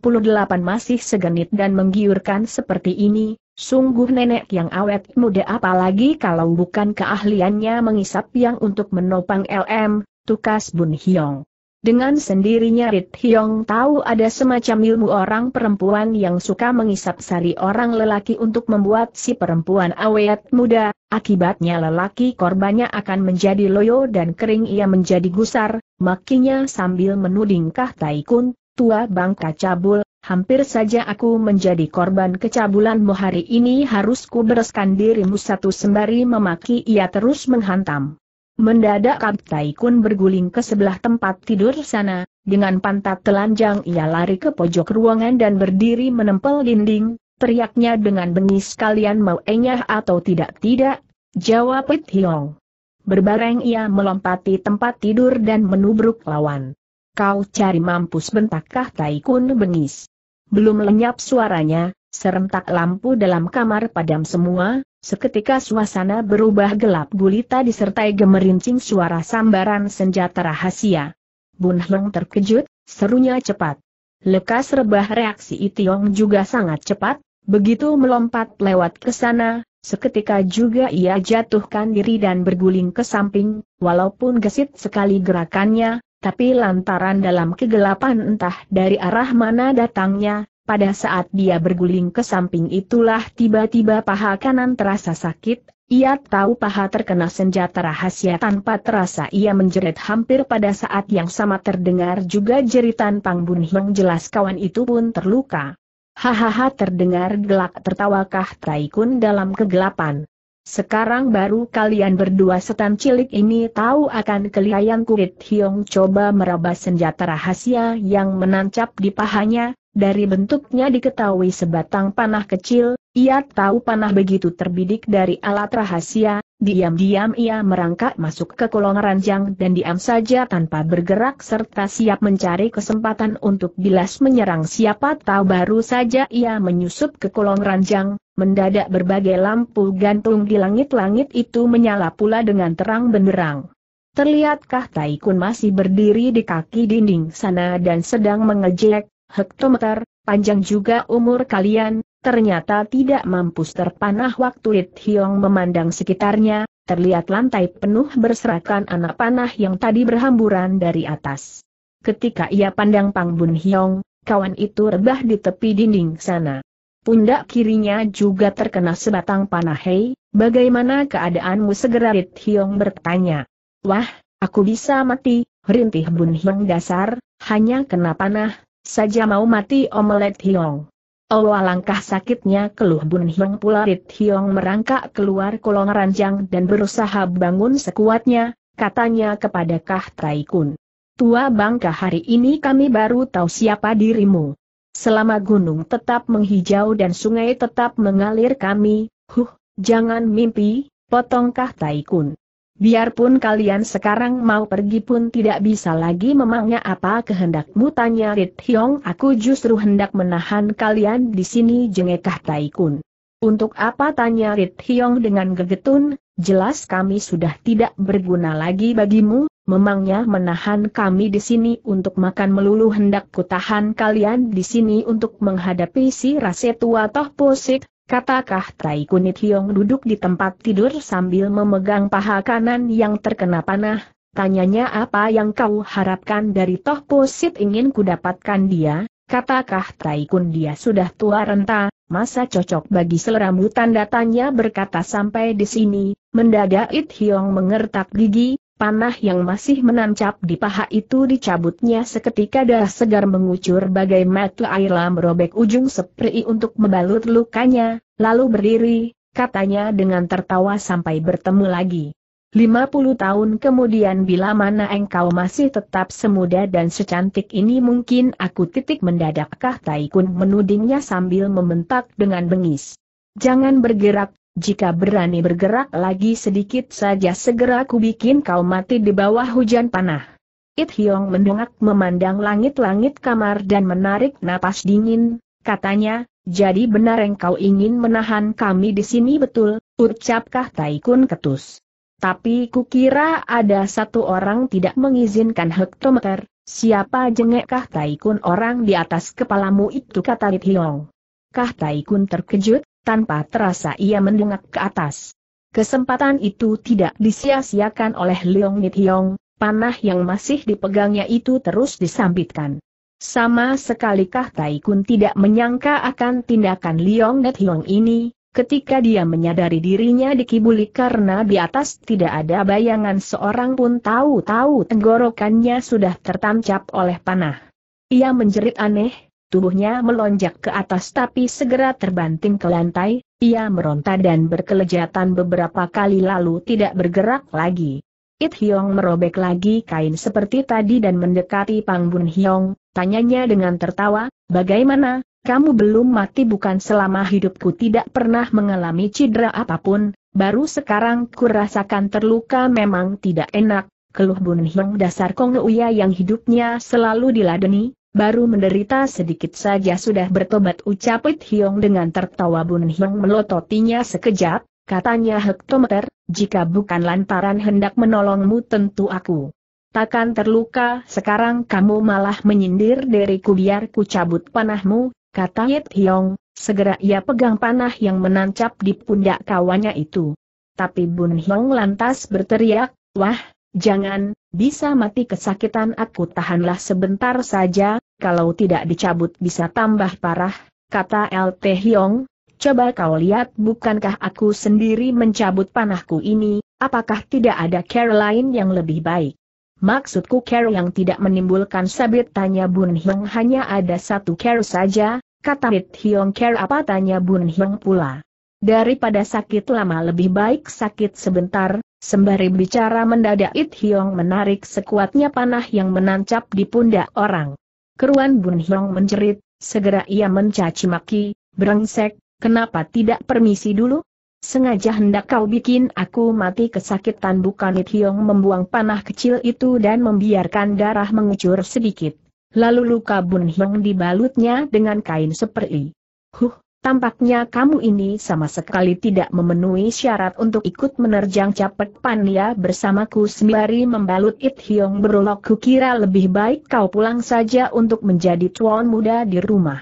masih segenit dan menggiurkan seperti ini, sungguh nenek yang awet muda apalagi kalau bukan keahliannya mengisap yang untuk menopang LM, tukas Bun Hiong. Dengan sendirinya Rit Hiong tahu ada semacam ilmu orang perempuan yang suka mengisap sari orang lelaki untuk membuat si perempuan awet muda, akibatnya lelaki korbannya akan menjadi loyo dan kering ia menjadi gusar, makinya sambil menudingkah Taikun, tua bangka cabul, hampir saja aku menjadi korban kecabulanmu hari ini harus ku bereskan dirimu satu sembari memaki ia terus menghantam. Mendadak Tai Kun berguling ke sebelah tempat tidur sana, dengan pantat telanjang ia lari ke pojok ruangan dan berdiri menempel dinding, teriaknya dengan bengis kalian mau enyah atau tidak-tidak, jawab Pit Hiong. Berbareng ia melompati tempat tidur dan menubruk lawan. Kau cari mampus bentakkah Tai Kun bengis. Belum lenyap suaranya, Serentak lampu dalam kamar padam semua, seketika suasana berubah gelap gulita disertai gemerincing suara sambaran senjata rahasia. Bun Heng terkejut, serunya cepat. Lekas rebah reaksi Itiong juga sangat cepat, begitu melompat lewat ke sana, seketika juga ia jatuhkan diri dan berguling ke samping, walaupun gesit sekali gerakannya, tapi lantaran dalam kegelapan entah dari arah mana datangnya, pada saat dia berguling ke samping itulah tiba-tiba paha kanan terasa sakit, ia tahu paha terkena senjata rahasia tanpa terasa ia menjerit hampir pada saat yang sama terdengar juga jeritan Pang Bun Hiong jelas kawan itu pun terluka. Hahaha terdengar gelak tertawakah Taikun dalam kegelapan. Sekarang baru kalian berdua setan cilik ini tahu akan kelihayan kulit Hiong coba meraba senjata rahasia yang menancap di pahanya, dari bentuknya diketahui sebatang panah kecil, ia tahu panah begitu terbidik dari alat rahasia, diam-diam ia merangkak masuk ke kolong ranjang dan diam saja tanpa bergerak serta siap mencari kesempatan untuk bilas menyerang siapa tahu baru saja ia menyusup ke kolong ranjang, mendadak berbagai lampu gantung di langit-langit itu menyala pula dengan terang benderang. Terlihatkah Taikun masih berdiri di kaki dinding sana dan sedang mengejek, hektometer, panjang juga umur kalian, ternyata tidak mampu terpanah waktu Lit Hiong memandang sekitarnya, terlihat lantai penuh berserakan anak panah yang tadi berhamburan dari atas. Ketika ia pandang Pang Bun Hiong, kawan itu rebah di tepi dinding sana. Pundak kirinya juga terkena sebatang panah hei, bagaimana keadaanmu segera Lit Hiong bertanya. Wah, aku bisa mati, rintih Bun Hiong dasar, hanya kena panah, saja mau mati omelet Hiong. Oh alangkah sakitnya keluh Bun Hiong rit Hiong merangkak keluar kolong ranjang dan berusaha bangun sekuatnya, katanya kepada Kah Tai Kun. Tua bangka hari ini kami baru tahu siapa dirimu. Selama gunung tetap menghijau dan sungai tetap mengalir kami, huh, jangan mimpi, potong Kah Tai Kun. Biarpun kalian sekarang mau pergi pun tidak bisa lagi memangnya apa kehendakmu tanya Rit Hyong aku justru hendak menahan kalian di sini jengekah Taikun. Untuk apa tanya Rit Hyong dengan gegetun, jelas kami sudah tidak berguna lagi bagimu, memangnya menahan kami di sini untuk makan melulu hendak kutahan kalian di sini untuk menghadapi si rase tua toh posik, Katakah Tai Kunit Hiong duduk di tempat tidur sambil memegang paha kanan yang terkena panah, tanyanya apa yang kau harapkan dari Toh Posit ingin kudapatkan dia, katakah Tai Kun dia sudah tua renta, masa cocok bagi seleramu tanda tanya berkata sampai di sini, mendadak It Hiong mengertak gigi, Panah yang masih menancap di paha itu dicabutnya seketika darah segar mengucur bagai mata air merobek ujung seprei untuk membalut lukanya, lalu berdiri, katanya dengan tertawa sampai bertemu lagi. 50 tahun kemudian bila mana engkau masih tetap semuda dan secantik ini mungkin aku titik mendadakkah Taikun menudingnya sambil membentak dengan bengis. Jangan bergerak, jika berani bergerak lagi sedikit saja segera kubikin kau mati di bawah hujan panah. It Hyong mendongak memandang langit-langit kamar dan menarik napas dingin, katanya, jadi benar engkau ingin menahan kami di sini betul, ucapkah Taikun ketus. Tapi kukira ada satu orang tidak mengizinkan hektometer, siapa jengekkah Taikun orang di atas kepalamu itu kata It Hyong. Kah Taikun terkejut, tanpa terasa ia mendengak ke atas. Kesempatan itu tidak disia-siakan oleh Leong Hiong, panah yang masih dipegangnya itu terus disambitkan. Sama sekali sekalikah Taikun tidak menyangka akan tindakan Leong Hiong ini, ketika dia menyadari dirinya dikibuli karena di atas tidak ada bayangan seorang pun tahu-tahu tenggorokannya sudah tertancap oleh panah. Ia menjerit aneh, Tubuhnya melonjak ke atas tapi segera terbanting ke lantai, ia meronta dan berkelejatan beberapa kali lalu tidak bergerak lagi. It Hyong merobek lagi kain seperti tadi dan mendekati Pang Bun Hyong, tanyanya dengan tertawa, bagaimana, kamu belum mati bukan selama hidupku tidak pernah mengalami cedera apapun, baru sekarang kurasakan terluka memang tidak enak, keluh Bun Hyong dasar Kong Uya yang hidupnya selalu diladeni, baru menderita sedikit saja sudah bertobat ucap It Hiong dengan tertawa Bun Hiong melototinya sekejap, katanya hektometer, jika bukan lantaran hendak menolongmu tentu aku. Takkan terluka sekarang kamu malah menyindir diriku biar ku cabut panahmu, kata It Hiong, segera ia pegang panah yang menancap di pundak kawannya itu. Tapi Bun Hiong lantas berteriak, wah, jangan, bisa mati kesakitan aku tahanlah sebentar saja, kalau tidak dicabut bisa tambah parah, kata LT Hyong, coba kau lihat bukankah aku sendiri mencabut panahku ini, apakah tidak ada care lain yang lebih baik? Maksudku care yang tidak menimbulkan sabit tanya Bun Hyong hanya ada satu care saja, kata Bit Hyong care apa tanya Bun Hyong pula. Daripada sakit lama lebih baik sakit sebentar, Sembari bicara mendadak It Hiong menarik sekuatnya panah yang menancap di pundak orang. Keruan Bun Hiong menjerit, segera ia mencaci maki, berengsek. kenapa tidak permisi dulu? Sengaja hendak kau bikin aku mati kesakitan bukan It Hiong membuang panah kecil itu dan membiarkan darah mengucur sedikit. Lalu luka Bun Hiong dibalutnya dengan kain seperti. Huh, tampaknya kamu ini sama sekali tidak memenuhi syarat untuk ikut menerjang capek pania bersamaku sembari membalut It Hyong berulok. kukira lebih baik kau pulang saja untuk menjadi tuan muda di rumah.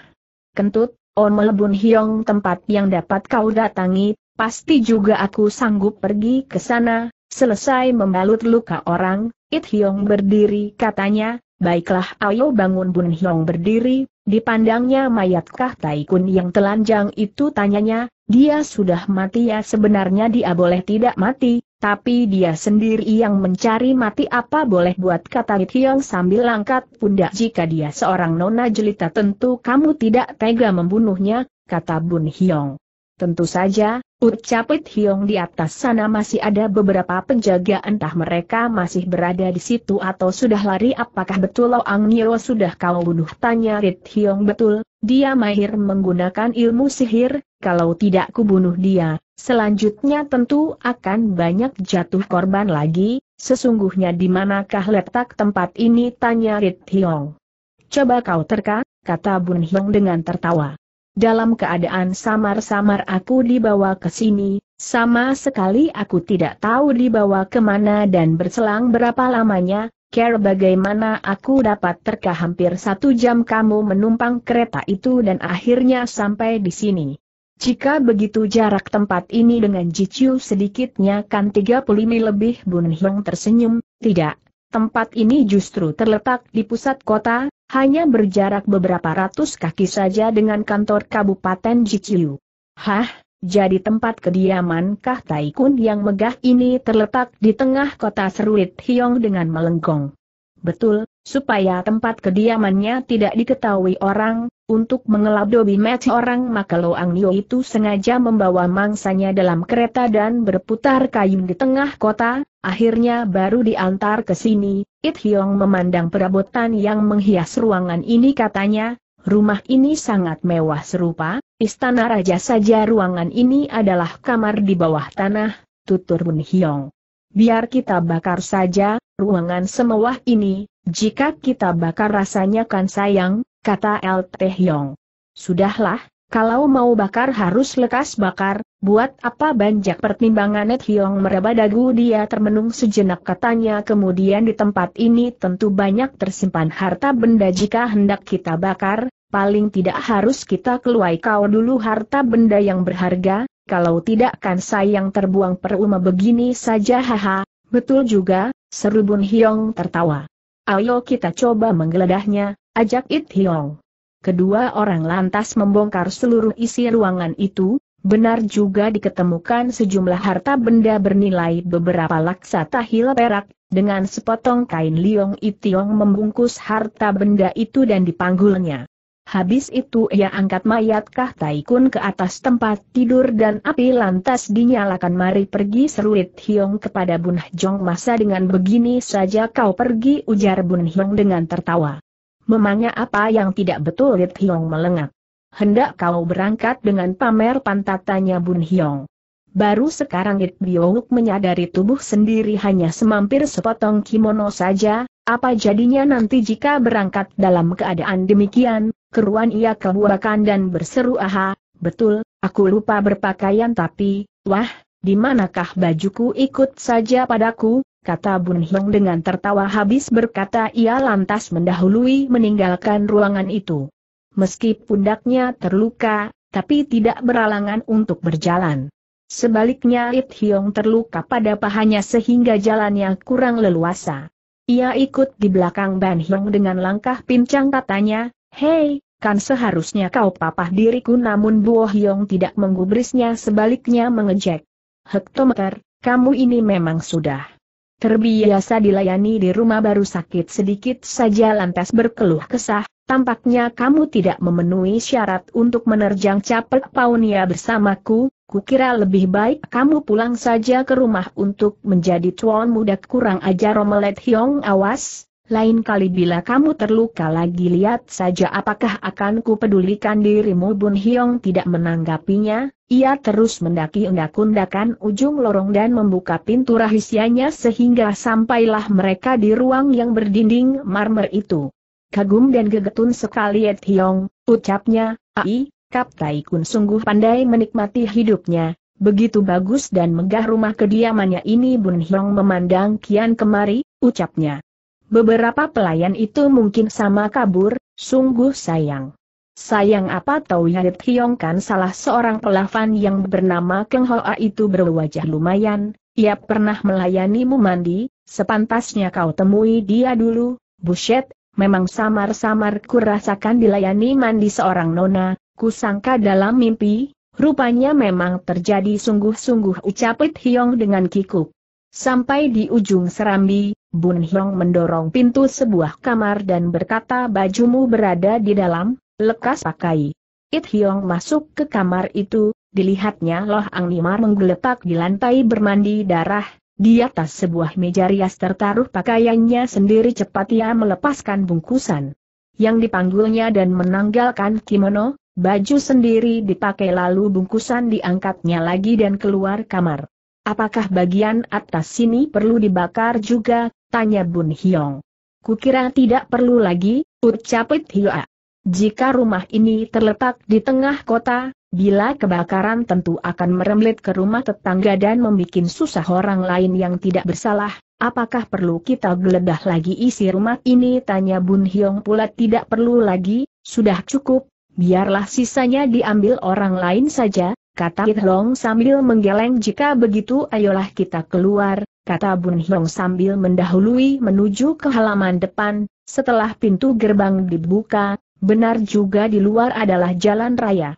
Kentut, Oh Melebun Hyong tempat yang dapat kau datangi, pasti juga aku sanggup pergi ke sana, selesai membalut luka orang, It Hyong berdiri katanya, baiklah ayo bangun Bun Hyong berdiri, Dipandangnya mayatkah Taikun yang telanjang itu tanyanya, dia sudah mati ya sebenarnya dia boleh tidak mati, tapi dia sendiri yang mencari mati apa boleh buat kata Hiong sambil langkat pundak jika dia seorang nona jelita tentu kamu tidak tega membunuhnya, kata Bun Hiong. Tentu saja, ucapit Hiong di atas sana masih ada beberapa penjaga entah mereka masih berada di situ atau sudah lari apakah betul Ang Niro sudah kau bunuh tanya It Hiong betul, dia mahir menggunakan ilmu sihir, kalau tidak ku bunuh dia, selanjutnya tentu akan banyak jatuh korban lagi, sesungguhnya di manakah letak tempat ini tanya It Hiong. Coba kau terka, kata Bun Hiong dengan tertawa. Dalam keadaan samar-samar aku dibawa ke sini, sama sekali aku tidak tahu dibawa kemana dan berselang berapa lamanya, care bagaimana aku dapat terka hampir satu jam kamu menumpang kereta itu dan akhirnya sampai di sini. Jika begitu jarak tempat ini dengan Jiciu sedikitnya kan 30 mil lebih Bun Hyung tersenyum, tidak, tempat ini justru terletak di pusat kota, hanya berjarak beberapa ratus kaki saja dengan kantor Kabupaten Jiciu. Hah, jadi tempat kediaman Kah Taikun yang megah ini terletak di tengah kota Seruit Hyong dengan melengkong. Betul, supaya tempat kediamannya tidak diketahui orang, untuk mengeladobi match orang maka Loang Yo itu sengaja membawa mangsanya dalam kereta dan berputar kayu di tengah kota, Akhirnya baru diantar ke sini, It Hiong memandang perabotan yang menghias ruangan ini katanya, rumah ini sangat mewah serupa, istana raja saja ruangan ini adalah kamar di bawah tanah, tutur Bun Hiong. Biar kita bakar saja, ruangan semewah ini, jika kita bakar rasanya kan sayang, kata LT Hiong. Sudahlah, kalau mau bakar harus lekas bakar, buat apa banjak pertimbangan Net Hiong meraba dagu dia termenung sejenak katanya kemudian di tempat ini tentu banyak tersimpan harta benda jika hendak kita bakar, paling tidak harus kita keluai kau dulu harta benda yang berharga, kalau tidak kan sayang terbuang peruma begini saja haha, betul juga, seru Bun Hiong tertawa. Ayo kita coba menggeledahnya, ajak It Hiong. Kedua orang lantas membongkar seluruh isi ruangan itu, benar juga diketemukan sejumlah harta benda bernilai beberapa laksa tahil perak, dengan sepotong kain liong itiong membungkus harta benda itu dan dipanggulnya. Habis itu ia angkat mayat Kah taikun ke atas tempat tidur dan api lantas dinyalakan mari pergi seruit Hiong kepada Bun Jong masa dengan begini saja kau pergi ujar Bun Hiong dengan tertawa. Memangnya apa yang tidak betul Lit Hiong melengak. Hendak kau berangkat dengan pamer pantatannya, Bun Hiong. Baru sekarang It Biowuk menyadari tubuh sendiri hanya semampir sepotong kimono saja, apa jadinya nanti jika berangkat dalam keadaan demikian, keruan ia kebuakan dan berseru aha, betul, aku lupa berpakaian tapi, wah, di manakah bajuku ikut saja padaku, kata Bun Hong dengan tertawa habis berkata ia lantas mendahului meninggalkan ruangan itu. Meski pundaknya terluka, tapi tidak beralangan untuk berjalan. Sebaliknya It Hiong terluka pada pahanya sehingga jalannya kurang leluasa. Ia ikut di belakang Ban Hiong dengan langkah pincang katanya, Hei, kan seharusnya kau papah diriku namun Buoh Hiong tidak menggubrisnya sebaliknya mengejek. Hektometer, kamu ini memang sudah Terbiasa dilayani di rumah baru sakit sedikit saja lantas berkeluh kesah, tampaknya kamu tidak memenuhi syarat untuk menerjang capek paunia bersamaku, kukira lebih baik kamu pulang saja ke rumah untuk menjadi tuan muda kurang ajar omelet Hiong awas, lain kali bila kamu terluka lagi lihat saja apakah akan ku pedulikan dirimu Bun Hiong tidak menanggapinya, ia terus mendaki undak-undakan ujung lorong dan membuka pintu rahasianya sehingga sampailah mereka di ruang yang berdinding marmer itu. Kagum dan gegetun sekali Et Hiong, ucapnya, Ai, Kap Tai Kun sungguh pandai menikmati hidupnya, begitu bagus dan megah rumah kediamannya ini Bun Hiong memandang kian kemari, ucapnya. Beberapa pelayan itu mungkin sama kabur, sungguh sayang. Sayang apa tahu Yadit Hyong kan salah seorang pelafan yang bernama Keng Hoa itu berwajah lumayan, ia pernah melayanimu mandi, sepantasnya kau temui dia dulu, buset, memang samar-samar ku rasakan dilayani mandi seorang nona, ku sangka dalam mimpi, rupanya memang terjadi sungguh-sungguh ucapit Hiong dengan kikuk. Sampai di ujung serambi, Bun Hyong mendorong pintu sebuah kamar dan berkata bajumu berada di dalam, lekas pakai. It Hyong masuk ke kamar itu, dilihatnya Loh Ang Nimar menggeletak di lantai bermandi darah, di atas sebuah meja rias tertaruh pakaiannya sendiri cepat ia melepaskan bungkusan. Yang dipanggulnya dan menanggalkan kimono, baju sendiri dipakai lalu bungkusan diangkatnya lagi dan keluar kamar. Apakah bagian atas sini perlu dibakar juga, Tanya Bun Hiong. Kukira tidak perlu lagi, ucapit Hioa. Jika rumah ini terletak di tengah kota, bila kebakaran tentu akan merembet ke rumah tetangga dan membuat susah orang lain yang tidak bersalah, apakah perlu kita geledah lagi isi rumah ini? Tanya Bun Hiong pula tidak perlu lagi, sudah cukup, biarlah sisanya diambil orang lain saja, kata It Long sambil menggeleng jika begitu ayolah kita keluar, kata Bun Hiong sambil mendahului menuju ke halaman depan, setelah pintu gerbang dibuka, benar juga di luar adalah jalan raya.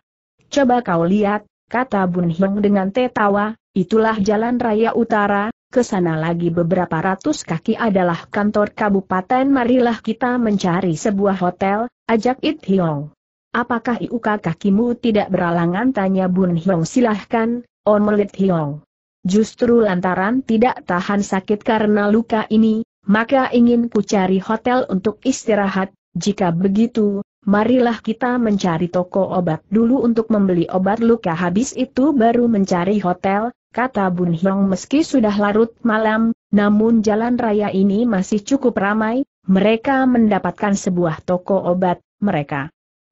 Coba kau lihat, kata Bun Hiong dengan tertawa, itulah jalan raya utara, ke sana lagi beberapa ratus kaki adalah kantor kabupaten marilah kita mencari sebuah hotel, ajak It Hiong. Apakah iuka kakimu tidak beralangan tanya Bun Hiong silahkan, On Melit Hiong. Justru lantaran tidak tahan sakit karena luka ini, maka ingin ku cari hotel untuk istirahat, jika begitu, marilah kita mencari toko obat dulu untuk membeli obat luka habis itu baru mencari hotel, kata Bun Hiong meski sudah larut malam, namun jalan raya ini masih cukup ramai, mereka mendapatkan sebuah toko obat, mereka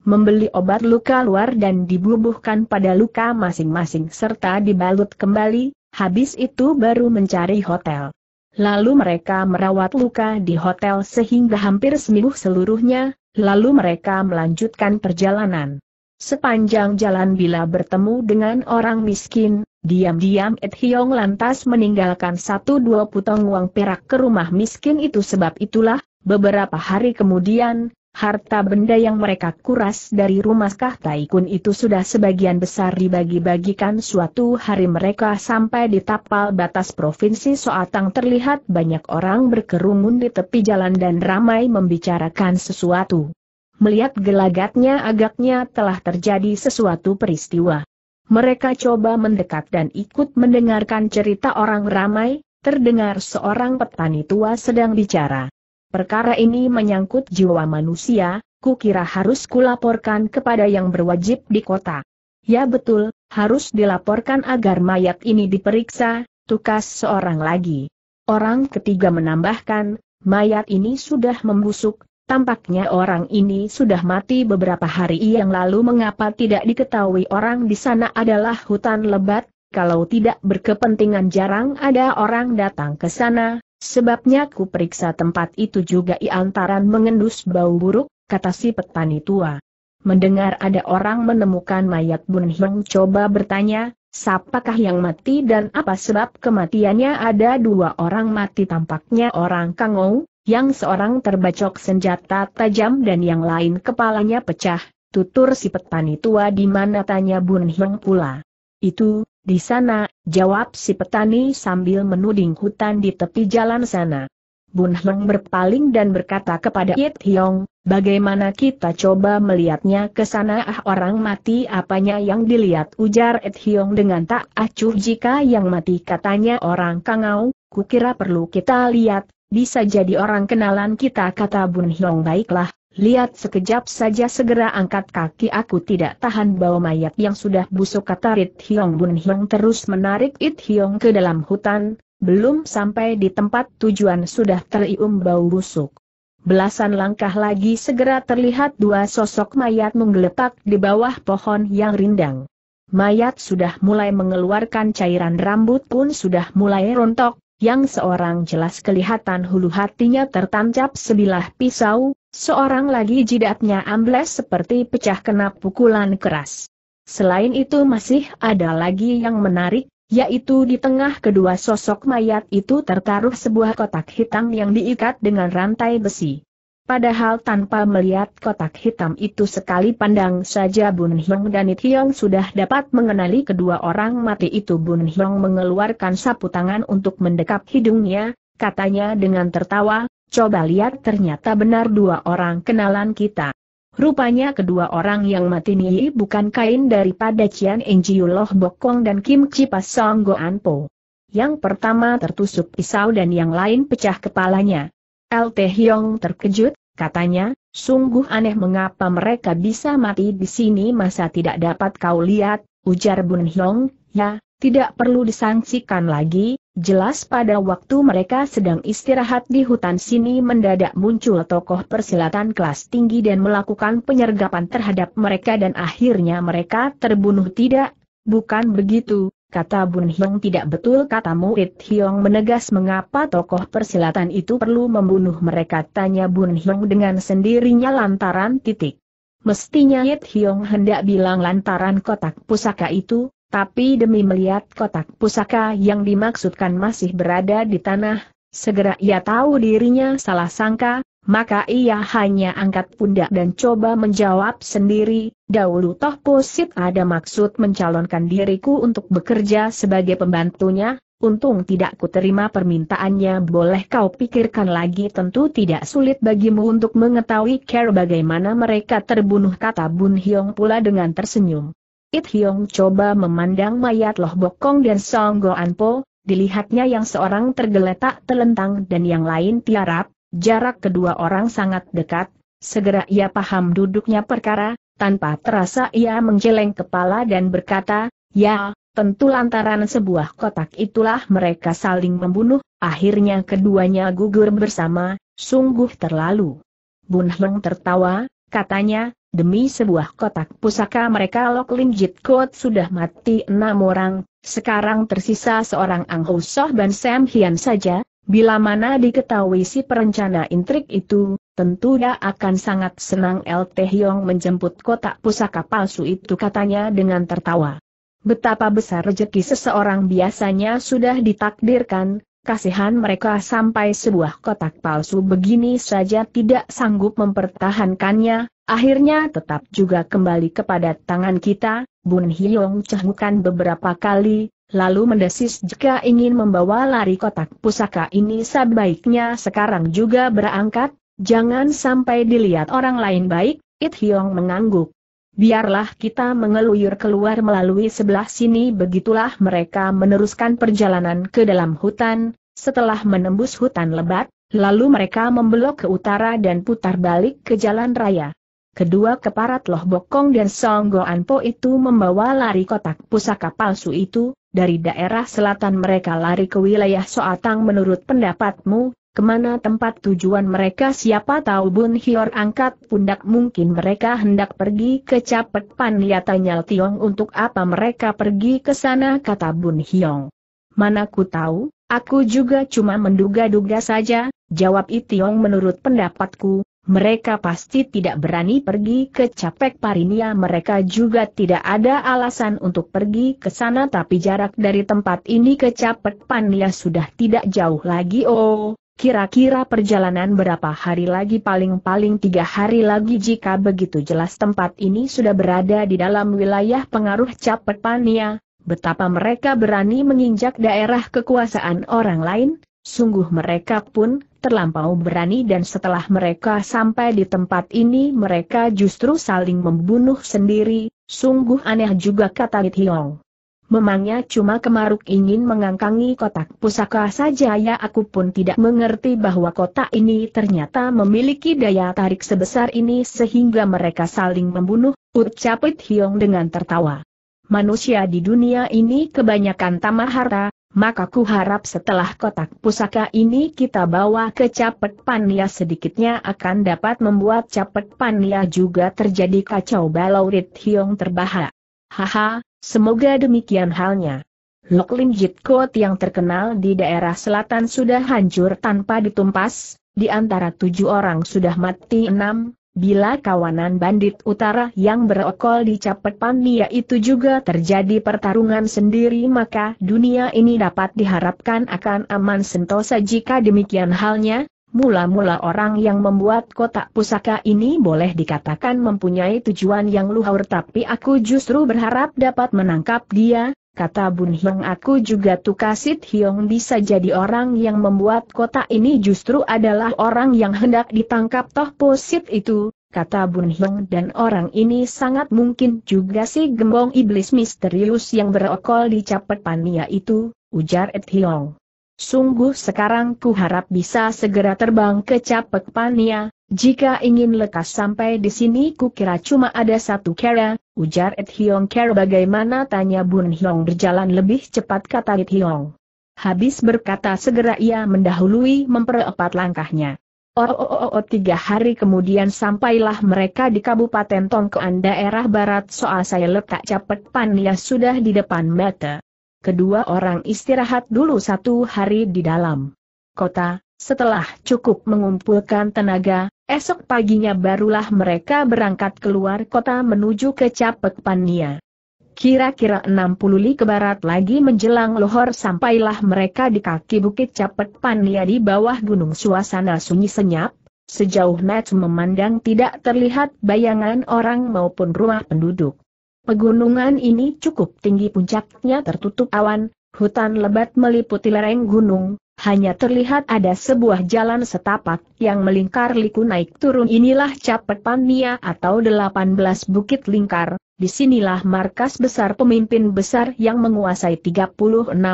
membeli obat luka luar dan dibubuhkan pada luka masing-masing serta dibalut kembali, habis itu baru mencari hotel. Lalu mereka merawat luka di hotel sehingga hampir seminggu seluruhnya, lalu mereka melanjutkan perjalanan. Sepanjang jalan bila bertemu dengan orang miskin, diam-diam Ed Hiong lantas meninggalkan satu dua putong uang perak ke rumah miskin itu sebab itulah, beberapa hari kemudian, harta benda yang mereka kuras dari rumah Kah Taikun itu sudah sebagian besar dibagi-bagikan suatu hari mereka sampai di tapal batas provinsi Soatang terlihat banyak orang berkerumun di tepi jalan dan ramai membicarakan sesuatu. Melihat gelagatnya agaknya telah terjadi sesuatu peristiwa. Mereka coba mendekat dan ikut mendengarkan cerita orang ramai, terdengar seorang petani tua sedang bicara. Perkara ini menyangkut jiwa manusia, kukira harus kulaporkan kepada yang berwajib di kota. Ya betul, harus dilaporkan agar mayat ini diperiksa, tukas seorang lagi. Orang ketiga menambahkan, mayat ini sudah membusuk, tampaknya orang ini sudah mati beberapa hari yang lalu mengapa tidak diketahui orang di sana adalah hutan lebat, kalau tidak berkepentingan jarang ada orang datang ke sana, Sebabnya ku periksa tempat itu juga iantaran mengendus bau buruk, kata si petani tua. Mendengar ada orang menemukan mayat Bun coba bertanya, siapakah yang mati dan apa sebab kematiannya ada dua orang mati tampaknya orang kangou, yang seorang terbacok senjata tajam dan yang lain kepalanya pecah, tutur si petani tua di mana tanya Bun pula. Itu, di sana, jawab si petani sambil menuding hutan di tepi jalan sana. Bun Heng berpaling dan berkata kepada Yit Hiong, bagaimana kita coba melihatnya ke sana ah orang mati apanya yang dilihat ujar Yit Hiong dengan tak acuh jika yang mati katanya orang kangau, kukira perlu kita lihat, bisa jadi orang kenalan kita kata Bun Heng baiklah, Lihat sekejap saja segera angkat kaki aku tidak tahan bau mayat yang sudah busuk kata Rit Hiong Bun Hiong terus menarik It Hiong ke dalam hutan, belum sampai di tempat tujuan sudah terium bau busuk. Belasan langkah lagi segera terlihat dua sosok mayat menggeletak di bawah pohon yang rindang. Mayat sudah mulai mengeluarkan cairan rambut pun sudah mulai rontok, yang seorang jelas kelihatan hulu hatinya tertancap sebilah pisau, Seorang lagi jidatnya ambles seperti pecah kena pukulan keras. Selain itu masih ada lagi yang menarik, yaitu di tengah kedua sosok mayat itu tertaruh sebuah kotak hitam yang diikat dengan rantai besi. Padahal tanpa melihat kotak hitam itu sekali pandang saja Bun Hyong dan It Hyong sudah dapat mengenali kedua orang mati itu Bun Hyong mengeluarkan sapu tangan untuk mendekap hidungnya, katanya dengan tertawa, Coba lihat ternyata benar dua orang kenalan kita. Rupanya kedua orang yang mati ini bukan kain daripada Cian Enjiu Loh Bokong dan Kim Chi Song Goan Po. Yang pertama tertusuk pisau dan yang lain pecah kepalanya. LT Hyong terkejut, katanya, sungguh aneh mengapa mereka bisa mati di sini masa tidak dapat kau lihat, ujar Bun Hyong, ya, tidak perlu disangsikan lagi, Jelas pada waktu mereka sedang istirahat di hutan sini mendadak muncul tokoh persilatan kelas tinggi dan melakukan penyergapan terhadap mereka dan akhirnya mereka terbunuh tidak? Bukan begitu, kata Bun Hiong tidak betul kata murid Hiong menegas mengapa tokoh persilatan itu perlu membunuh mereka tanya Bun Hiong dengan sendirinya lantaran titik. Mestinya Yit Hiong hendak bilang lantaran kotak pusaka itu, tapi demi melihat kotak pusaka yang dimaksudkan masih berada di tanah, segera ia tahu dirinya salah sangka, maka ia hanya angkat pundak dan coba menjawab sendiri, dahulu toh posit ada maksud mencalonkan diriku untuk bekerja sebagai pembantunya, Untung tidak kuterima permintaannya boleh kau pikirkan lagi tentu tidak sulit bagimu untuk mengetahui care bagaimana mereka terbunuh kata Bun Hyong pula dengan tersenyum. It Hiong coba memandang mayat Loh Bokong dan Song Goan Po, dilihatnya yang seorang tergeletak telentang dan yang lain tiarap, jarak kedua orang sangat dekat, segera ia paham duduknya perkara, tanpa terasa ia menjeleng kepala dan berkata, ya, tentu lantaran sebuah kotak itulah mereka saling membunuh, akhirnya keduanya gugur bersama, sungguh terlalu. Bun Heng tertawa, katanya, Demi sebuah kotak pusaka mereka Lok Lim Jit Kot sudah mati enam orang, sekarang tersisa seorang Ang Ho Soh Ban Sam Hian saja, bila mana diketahui si perencana intrik itu, tentu dia akan sangat senang El Tehyong menjemput kotak pusaka palsu itu katanya dengan tertawa. Betapa besar rejeki seseorang biasanya sudah ditakdirkan, kasihan mereka sampai sebuah kotak palsu begini saja tidak sanggup mempertahankannya, akhirnya tetap juga kembali kepada tangan kita, Bun Hyong cengukan beberapa kali, lalu mendesis jika ingin membawa lari kotak pusaka ini sebaiknya sekarang juga berangkat, jangan sampai dilihat orang lain baik, It Hyong mengangguk. Biarlah kita mengeluyur keluar melalui sebelah sini begitulah mereka meneruskan perjalanan ke dalam hutan, setelah menembus hutan lebat, lalu mereka membelok ke utara dan putar balik ke jalan raya. Kedua keparat Loh Bokong dan Song Goanpo itu membawa lari kotak pusaka palsu itu, dari daerah selatan mereka lari ke wilayah Soatang menurut pendapatmu, Kemana tempat tujuan mereka siapa tahu Bun Hior angkat pundak mungkin mereka hendak pergi ke Capet Pan tanya Tiong untuk apa mereka pergi ke sana kata Bun Hiong. Mana ku tahu, aku juga cuma menduga-duga saja, jawab Itiong menurut pendapatku, mereka pasti tidak berani pergi ke Capek Parinia mereka juga tidak ada alasan untuk pergi ke sana tapi jarak dari tempat ini ke Capek Pania ya sudah tidak jauh lagi oh. Kira-kira perjalanan berapa hari lagi paling-paling tiga hari lagi jika begitu jelas tempat ini sudah berada di dalam wilayah pengaruh cap Petania, betapa mereka berani menginjak daerah kekuasaan orang lain, sungguh mereka pun terlampau berani dan setelah mereka sampai di tempat ini mereka justru saling membunuh sendiri, sungguh aneh juga kata Hiong. Memangnya cuma kemaruk ingin mengangkangi kotak pusaka saja ya aku pun tidak mengerti bahwa kotak ini ternyata memiliki daya tarik sebesar ini sehingga mereka saling membunuh, ucap It Hiong dengan tertawa. Manusia di dunia ini kebanyakan tamah harta, maka ku harap setelah kotak pusaka ini kita bawa ke Capek Pania sedikitnya akan dapat membuat Capek Pania juga terjadi kacau balau Rit Hiong terbahak. Haha, Semoga demikian halnya. Loklin Jitkot yang terkenal di daerah selatan sudah hancur tanpa ditumpas, di antara tujuh orang sudah mati enam, bila kawanan bandit utara yang berokol di Capet Pandia itu juga terjadi pertarungan sendiri maka dunia ini dapat diharapkan akan aman sentosa jika demikian halnya, Mula-mula orang yang membuat kotak pusaka ini boleh dikatakan mempunyai tujuan yang luhur tapi aku justru berharap dapat menangkap dia, kata Bun Hiong aku juga tukasit Hiong bisa jadi orang yang membuat kotak ini justru adalah orang yang hendak ditangkap toh posit itu, kata Bun Hiong dan orang ini sangat mungkin juga si gembong iblis misterius yang berokol di capet pania itu, ujar Ed Hiong. Sungguh sekarang ku harap bisa segera terbang ke Capek Pania, jika ingin lekas sampai di sini ku kira cuma ada satu kera, ujar It Hiong Kera bagaimana tanya Bun Hiong berjalan lebih cepat kata It Hiong. Habis berkata segera ia mendahului memperepat langkahnya. Oh, oh, oh, oh, tiga hari kemudian sampailah mereka di Kabupaten Tongkoan daerah barat soal saya letak capek pania sudah di depan mata kedua orang istirahat dulu satu hari di dalam kota, setelah cukup mengumpulkan tenaga, esok paginya barulah mereka berangkat keluar kota menuju ke Capek Pania. Kira-kira 60 li ke barat lagi menjelang lohor sampailah mereka di kaki bukit Capek Pania di bawah gunung suasana sunyi senyap, sejauh net memandang tidak terlihat bayangan orang maupun rumah penduduk. Pegunungan ini cukup tinggi puncaknya tertutup awan, hutan lebat meliputi lereng gunung, hanya terlihat ada sebuah jalan setapak yang melingkar liku naik turun inilah Capet Pania atau 18 Bukit Lingkar, disinilah markas besar pemimpin besar yang menguasai 36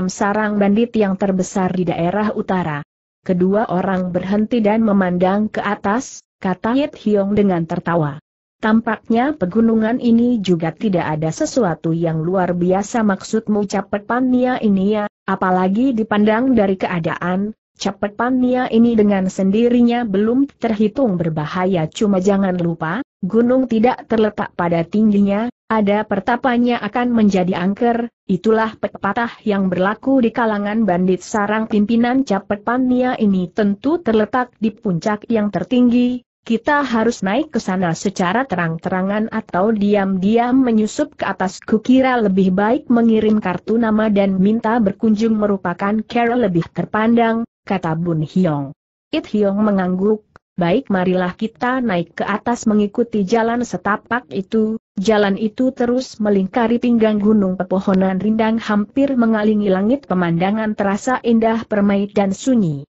sarang bandit yang terbesar di daerah utara. Kedua orang berhenti dan memandang ke atas, kata Yit Hiong dengan tertawa. Tampaknya pegunungan ini juga tidak ada sesuatu yang luar biasa maksudmu capet pania ini ya, apalagi dipandang dari keadaan, capet pania ini dengan sendirinya belum terhitung berbahaya cuma jangan lupa, gunung tidak terletak pada tingginya, ada pertapanya akan menjadi angker, itulah pepatah yang berlaku di kalangan bandit sarang pimpinan capet pania ini tentu terletak di puncak yang tertinggi, kita harus naik ke sana secara terang-terangan atau diam-diam menyusup ke atas kukira lebih baik mengirim kartu nama dan minta berkunjung merupakan Carol lebih terpandang, kata Bun Hyong. It Hyong mengangguk, baik marilah kita naik ke atas mengikuti jalan setapak itu, jalan itu terus melingkari pinggang gunung pepohonan rindang hampir mengalingi langit pemandangan terasa indah permai dan sunyi.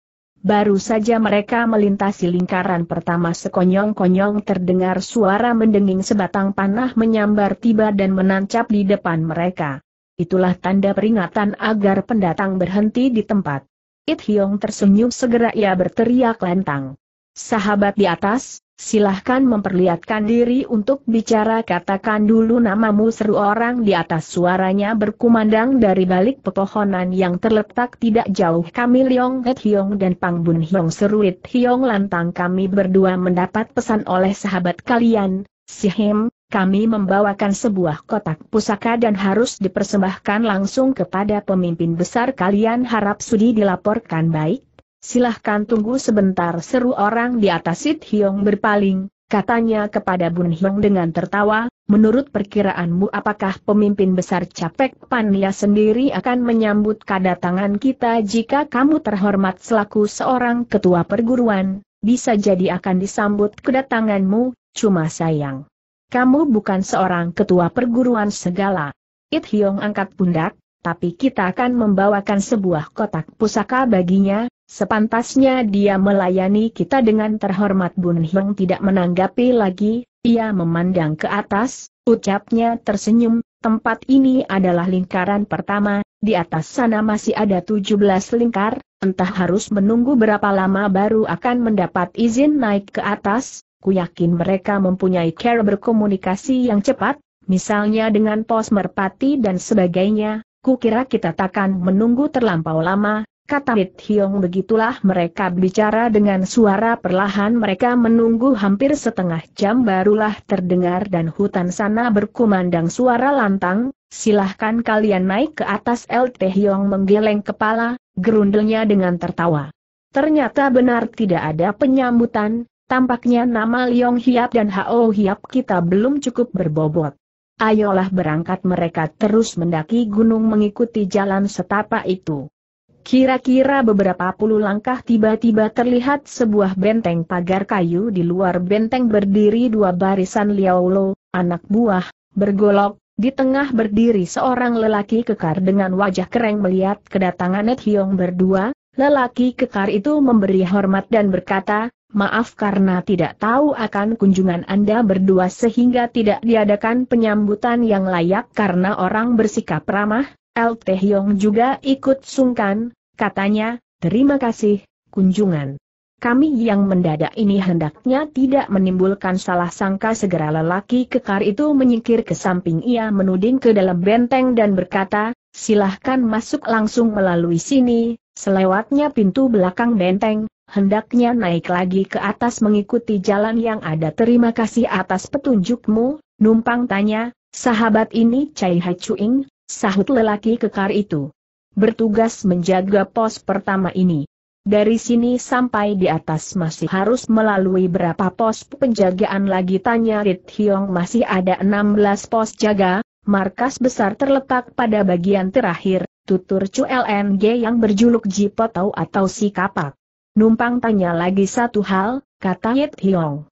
Baru saja mereka melintasi lingkaran pertama sekonyong-konyong terdengar suara mendenging sebatang panah menyambar tiba dan menancap di depan mereka. Itulah tanda peringatan agar pendatang berhenti di tempat. It Hyong tersenyum segera ia berteriak lantang. Sahabat di atas, silahkan memperlihatkan diri untuk bicara katakan dulu namamu seru orang di atas suaranya berkumandang dari balik pepohonan yang terletak tidak jauh kami Leong Het Hiong dan Pang Bun Hiong seruit Hiong lantang kami berdua mendapat pesan oleh sahabat kalian, si Hem, kami membawakan sebuah kotak pusaka dan harus dipersembahkan langsung kepada pemimpin besar kalian harap sudi dilaporkan baik, Silahkan tunggu sebentar seru orang di atas Sit Hiong berpaling, katanya kepada Bun Hiong dengan tertawa, menurut perkiraanmu apakah pemimpin besar Capek Pania sendiri akan menyambut kedatangan kita jika kamu terhormat selaku seorang ketua perguruan, bisa jadi akan disambut kedatanganmu, cuma sayang. Kamu bukan seorang ketua perguruan segala. It Hiong angkat pundak, tapi kita akan membawakan sebuah kotak pusaka baginya, Sepantasnya dia melayani kita dengan terhormat Bun Hong tidak menanggapi lagi, ia memandang ke atas, ucapnya tersenyum, tempat ini adalah lingkaran pertama, di atas sana masih ada 17 lingkar, entah harus menunggu berapa lama baru akan mendapat izin naik ke atas, ku yakin mereka mempunyai cara berkomunikasi yang cepat, misalnya dengan pos merpati dan sebagainya, ku kira kita takkan menunggu terlampau lama, Kata Hit Hiong begitulah mereka bicara dengan suara perlahan mereka menunggu hampir setengah jam barulah terdengar dan hutan sana berkumandang suara lantang, silahkan kalian naik ke atas LT Hiong menggeleng kepala, gerundelnya dengan tertawa. Ternyata benar tidak ada penyambutan, tampaknya nama Liong Hiap dan Hao Hiap kita belum cukup berbobot. Ayolah berangkat mereka terus mendaki gunung mengikuti jalan setapak itu. Kira-kira beberapa puluh langkah tiba-tiba terlihat sebuah benteng pagar kayu di luar benteng berdiri dua barisan Liaolo, anak buah, bergolok, di tengah berdiri seorang lelaki kekar dengan wajah kering melihat kedatangan Net Hiong berdua, lelaki kekar itu memberi hormat dan berkata, maaf karena tidak tahu akan kunjungan Anda berdua sehingga tidak diadakan penyambutan yang layak karena orang bersikap ramah, El Yong juga ikut sungkan, katanya, terima kasih, kunjungan. Kami yang mendadak ini hendaknya tidak menimbulkan salah sangka segera lelaki kekar itu menyingkir ke samping ia menuding ke dalam benteng dan berkata, silahkan masuk langsung melalui sini, selewatnya pintu belakang benteng, hendaknya naik lagi ke atas mengikuti jalan yang ada terima kasih atas petunjukmu, numpang tanya, sahabat ini Cai Hacuing, sahut lelaki kekar itu. Bertugas menjaga pos pertama ini. Dari sini sampai di atas masih harus melalui berapa pos penjagaan lagi tanya Rit Hiong masih ada 16 pos jaga, markas besar terletak pada bagian terakhir, tutur Cu LNG yang berjuluk Jipotau atau si kapak. Numpang tanya lagi satu hal, kata Rit Hiong.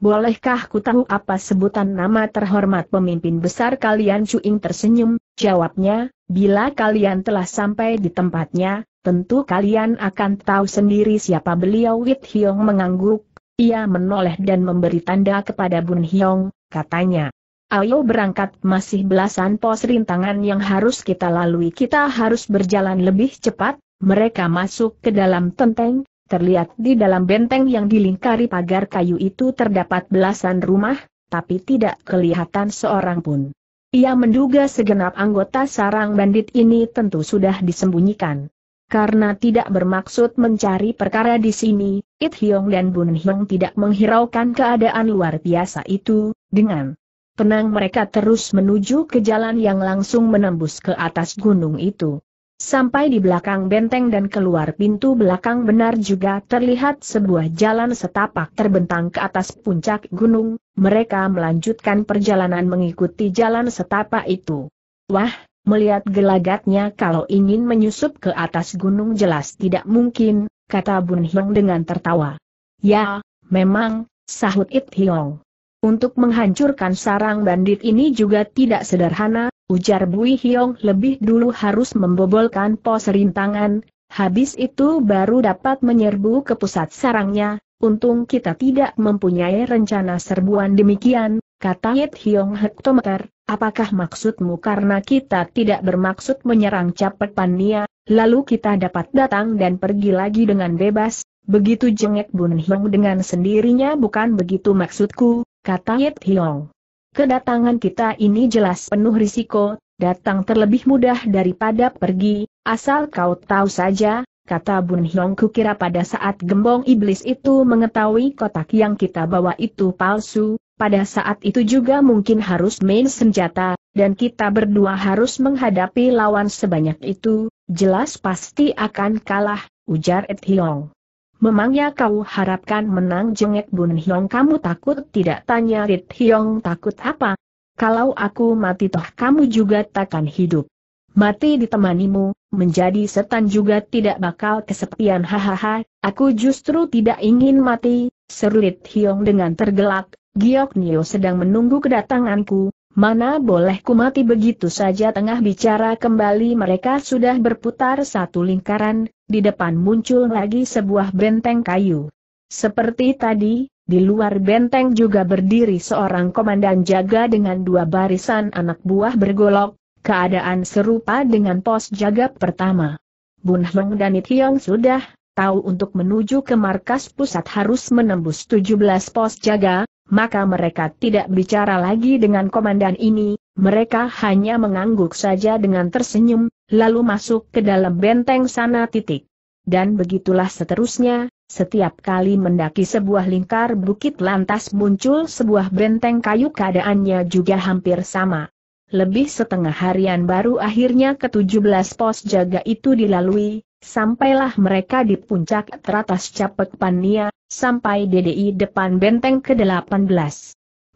Bolehkah ku tahu apa sebutan nama terhormat pemimpin besar kalian Chu Cuing tersenyum, jawabnya, bila kalian telah sampai di tempatnya, tentu kalian akan tahu sendiri siapa beliau Wit Hiong mengangguk, ia menoleh dan memberi tanda kepada Bun Hiong. katanya. Ayo berangkat masih belasan pos rintangan yang harus kita lalui kita harus berjalan lebih cepat, mereka masuk ke dalam tenteng, Terlihat di dalam benteng yang dilingkari pagar kayu itu terdapat belasan rumah, tapi tidak kelihatan seorang pun. Ia menduga segenap anggota sarang bandit ini tentu sudah disembunyikan. Karena tidak bermaksud mencari perkara di sini, It Hiong dan Bun Hiong tidak menghiraukan keadaan luar biasa itu, dengan tenang mereka terus menuju ke jalan yang langsung menembus ke atas gunung itu. Sampai di belakang benteng dan keluar pintu belakang benar juga terlihat sebuah jalan setapak terbentang ke atas puncak gunung, mereka melanjutkan perjalanan mengikuti jalan setapak itu. Wah, melihat gelagatnya kalau ingin menyusup ke atas gunung jelas tidak mungkin, kata Bun Hyong dengan tertawa. Ya, memang, sahut It Hyong. Untuk menghancurkan sarang bandit ini juga tidak sederhana, Ujar Bui Hiong lebih dulu harus membobolkan pos rintangan, habis itu baru dapat menyerbu ke pusat sarangnya, untung kita tidak mempunyai rencana serbuan demikian, kata Yit Hiong Hektometer, apakah maksudmu karena kita tidak bermaksud menyerang Capet Pania, lalu kita dapat datang dan pergi lagi dengan bebas, begitu jengek Bun Hiong dengan sendirinya bukan begitu maksudku, kata Yit Hiong. Kedatangan kita ini jelas penuh risiko, datang terlebih mudah daripada pergi, asal kau tahu saja, kata Bun Hiong kukira pada saat gembong iblis itu mengetahui kotak yang kita bawa itu palsu, pada saat itu juga mungkin harus main senjata, dan kita berdua harus menghadapi lawan sebanyak itu, jelas pasti akan kalah, ujar Ed Hiong. Memangnya kau harapkan menang jengek Bun Hiong kamu takut tidak tanya Rit Hiong takut apa? Kalau aku mati toh kamu juga takkan hidup. Mati ditemanimu, menjadi setan juga tidak bakal kesepian hahaha, aku justru tidak ingin mati, seru Rit Hiong dengan tergelak, Giok Nio sedang menunggu kedatanganku, Mana boleh ku mati begitu saja tengah bicara kembali mereka sudah berputar satu lingkaran, di depan muncul lagi sebuah benteng kayu. Seperti tadi, di luar benteng juga berdiri seorang komandan jaga dengan dua barisan anak buah bergolok, keadaan serupa dengan pos jaga pertama. Bun Heng dan It Hyong sudah tahu untuk menuju ke markas pusat harus menembus 17 pos jaga, maka mereka tidak bicara lagi dengan komandan ini, mereka hanya mengangguk saja dengan tersenyum, lalu masuk ke dalam benteng sana titik. Dan begitulah seterusnya, setiap kali mendaki sebuah lingkar bukit lantas muncul sebuah benteng kayu keadaannya juga hampir sama. Lebih setengah harian baru akhirnya ke-17 pos jaga itu dilalui, sampailah mereka di puncak teratas Capek Pania, sampai DDI depan benteng ke-18.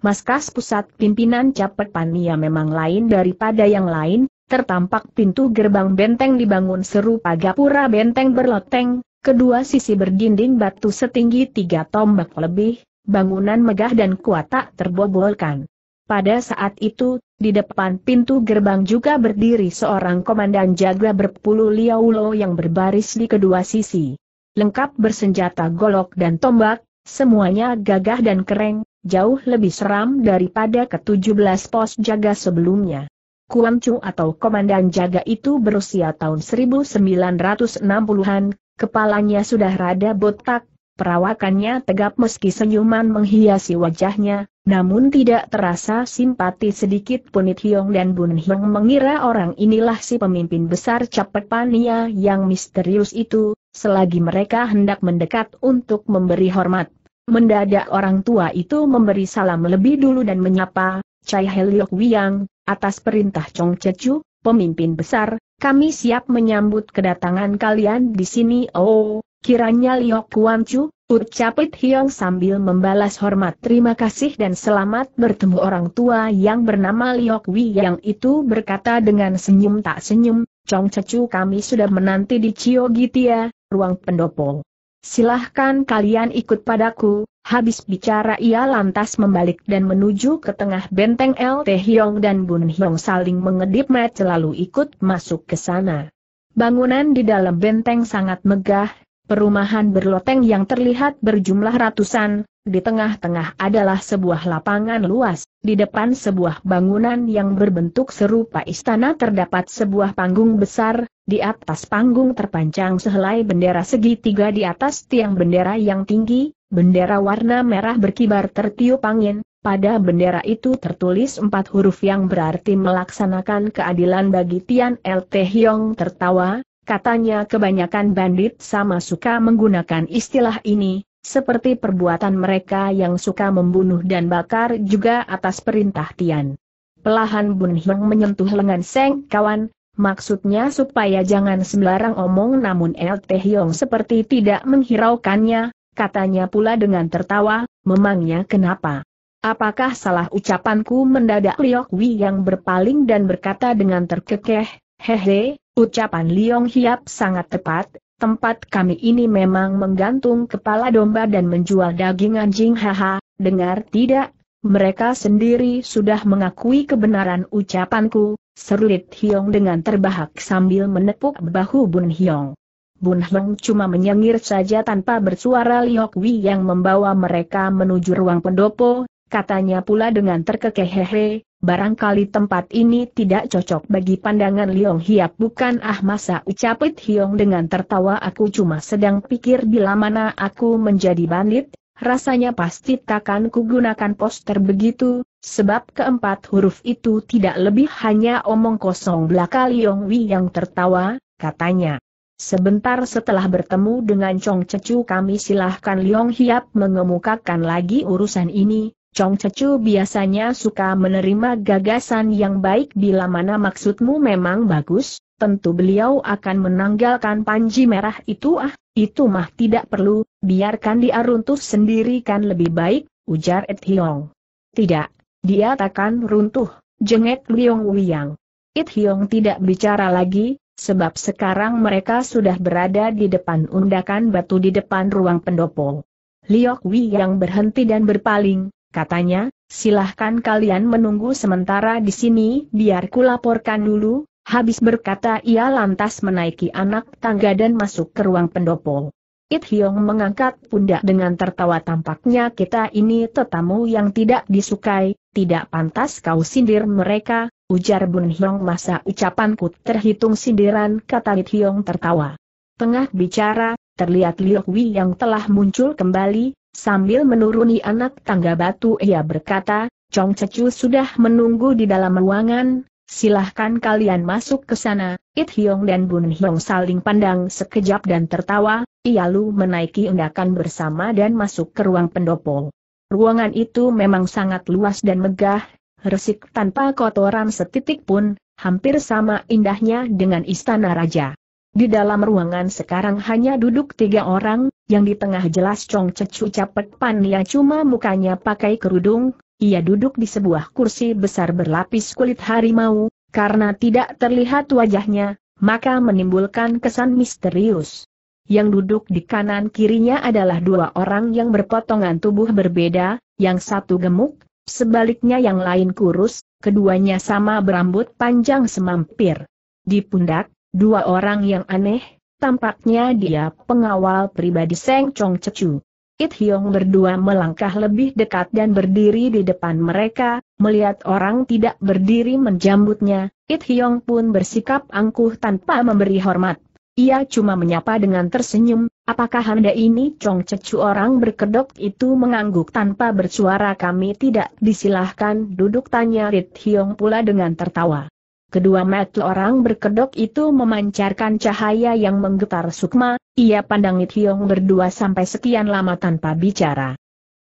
Maskas pusat pimpinan Capet Pania ya memang lain daripada yang lain, tertampak pintu gerbang benteng dibangun serupa gapura benteng berloteng, kedua sisi berdinding batu setinggi tiga tombak lebih, bangunan megah dan kuat tak terbobolkan. Pada saat itu, di depan pintu gerbang juga berdiri seorang komandan jaga berpuluh liaulo yang berbaris di kedua sisi lengkap bersenjata golok dan tombak, semuanya gagah dan keren, jauh lebih seram daripada ke-17 pos jaga sebelumnya. Kuan Chu atau komandan jaga itu berusia tahun 1960-an, kepalanya sudah rada botak, perawakannya tegap meski senyuman menghiasi wajahnya, namun tidak terasa simpati sedikit punit Hiong dan Bun Hiong mengira orang inilah si pemimpin besar Capek Pania yang misterius itu, selagi mereka hendak mendekat untuk memberi hormat. Mendadak orang tua itu memberi salam lebih dulu dan menyapa, Cai Heliok Wiang, atas perintah Chong Chechu, pemimpin besar, kami siap menyambut kedatangan kalian di sini. Oh, kiranya Liok Kuan Chu, ucap Hiong sambil membalas hormat terima kasih dan selamat bertemu orang tua yang bernama Liok Wiyang itu berkata dengan senyum tak senyum, Chong Cecu kami sudah menanti di Cio Gitia, ruang pendopo. Silahkan kalian ikut padaku, habis bicara ia lantas membalik dan menuju ke tengah benteng El Hyong dan Bun Hyong saling mengedip mata lalu ikut masuk ke sana. Bangunan di dalam benteng sangat megah, perumahan berloteng yang terlihat berjumlah ratusan, di tengah-tengah adalah sebuah lapangan luas. Di depan sebuah bangunan yang berbentuk serupa istana terdapat sebuah panggung besar, di atas panggung terpanjang sehelai bendera segitiga di atas tiang bendera yang tinggi, bendera warna merah berkibar tertiup angin, pada bendera itu tertulis empat huruf yang berarti melaksanakan keadilan bagi Tian El Te Hyong tertawa, katanya kebanyakan bandit sama suka menggunakan istilah ini, seperti perbuatan mereka yang suka membunuh dan bakar juga atas perintah Tian. Pelahan Bun Heng menyentuh lengan Seng kawan, maksudnya supaya jangan sembarang omong namun El Teh Yong seperti tidak menghiraukannya, katanya pula dengan tertawa, memangnya kenapa? Apakah salah ucapanku mendadak Liok Wi yang berpaling dan berkata dengan terkekeh, hehe, ucapan Liong Hiap sangat tepat, tempat kami ini memang menggantung kepala domba dan menjual daging anjing haha, dengar tidak? Mereka sendiri sudah mengakui kebenaran ucapanku, Lit Hiong dengan terbahak sambil menepuk bahu Bun Hiong. Bun Hiong cuma menyengir saja tanpa bersuara Liok Wi yang membawa mereka menuju ruang pendopo, katanya pula dengan terkekehehe, barangkali tempat ini tidak cocok bagi pandangan Liong Hiap bukan ah masa ucapit Hiong dengan tertawa aku cuma sedang pikir bila mana aku menjadi bandit, rasanya pasti takkan kugunakan poster begitu, sebab keempat huruf itu tidak lebih hanya omong kosong belaka Liong Wi yang tertawa, katanya. Sebentar setelah bertemu dengan Chong Cecu kami silahkan Liong Hiap mengemukakan lagi urusan ini, Chong Cecu biasanya suka menerima gagasan yang baik bila mana maksudmu memang bagus, tentu beliau akan menanggalkan panji merah itu ah, itu mah tidak perlu, biarkan dia runtuh sendiri kan lebih baik, ujar Ed Hiong. Tidak, dia takkan runtuh, jengek Liong Wiyang. Ed Hiong tidak bicara lagi, sebab sekarang mereka sudah berada di depan undakan batu di depan ruang pendopo. Liok Wiyang berhenti dan berpaling, Katanya, silahkan kalian menunggu sementara di sini, biar kulaporkan dulu. Habis berkata ia lantas menaiki anak tangga dan masuk ke ruang pendopo. It Hyong mengangkat pundak dengan tertawa tampaknya kita ini tetamu yang tidak disukai, tidak pantas kau sindir mereka, ujar Bun Hyong masa ucapanku terhitung sindiran kata It Hyong tertawa. Tengah bicara, terlihat Liok Wi yang telah muncul kembali, Sambil menuruni anak tangga batu ia berkata, Chong Cecu sudah menunggu di dalam ruangan, silahkan kalian masuk ke sana. It Hyong dan Bun Hyong saling pandang sekejap dan tertawa, Ia lalu menaiki undakan bersama dan masuk ke ruang pendopo. Ruangan itu memang sangat luas dan megah, resik tanpa kotoran setitik pun, hampir sama indahnya dengan istana raja. Di dalam ruangan sekarang hanya duduk tiga orang, yang di tengah jelas Chong Cecu Capek yang cuma mukanya pakai kerudung, ia duduk di sebuah kursi besar berlapis kulit harimau, karena tidak terlihat wajahnya, maka menimbulkan kesan misterius. Yang duduk di kanan kirinya adalah dua orang yang berpotongan tubuh berbeda, yang satu gemuk, sebaliknya yang lain kurus, keduanya sama berambut panjang semampir. Di pundak, Dua orang yang aneh, tampaknya dia pengawal pribadi Seng Chong Cecu. It Hyong berdua melangkah lebih dekat dan berdiri di depan mereka, melihat orang tidak berdiri menjambutnya, It Hyong pun bersikap angkuh tanpa memberi hormat. Ia cuma menyapa dengan tersenyum, apakah Anda ini Chong Cecu orang berkedok itu mengangguk tanpa bersuara kami tidak disilahkan duduk tanya It Hyong pula dengan tertawa. Kedua mata orang berkedok itu memancarkan cahaya yang menggetar sukma, ia pandangit Hiong berdua sampai sekian lama tanpa bicara.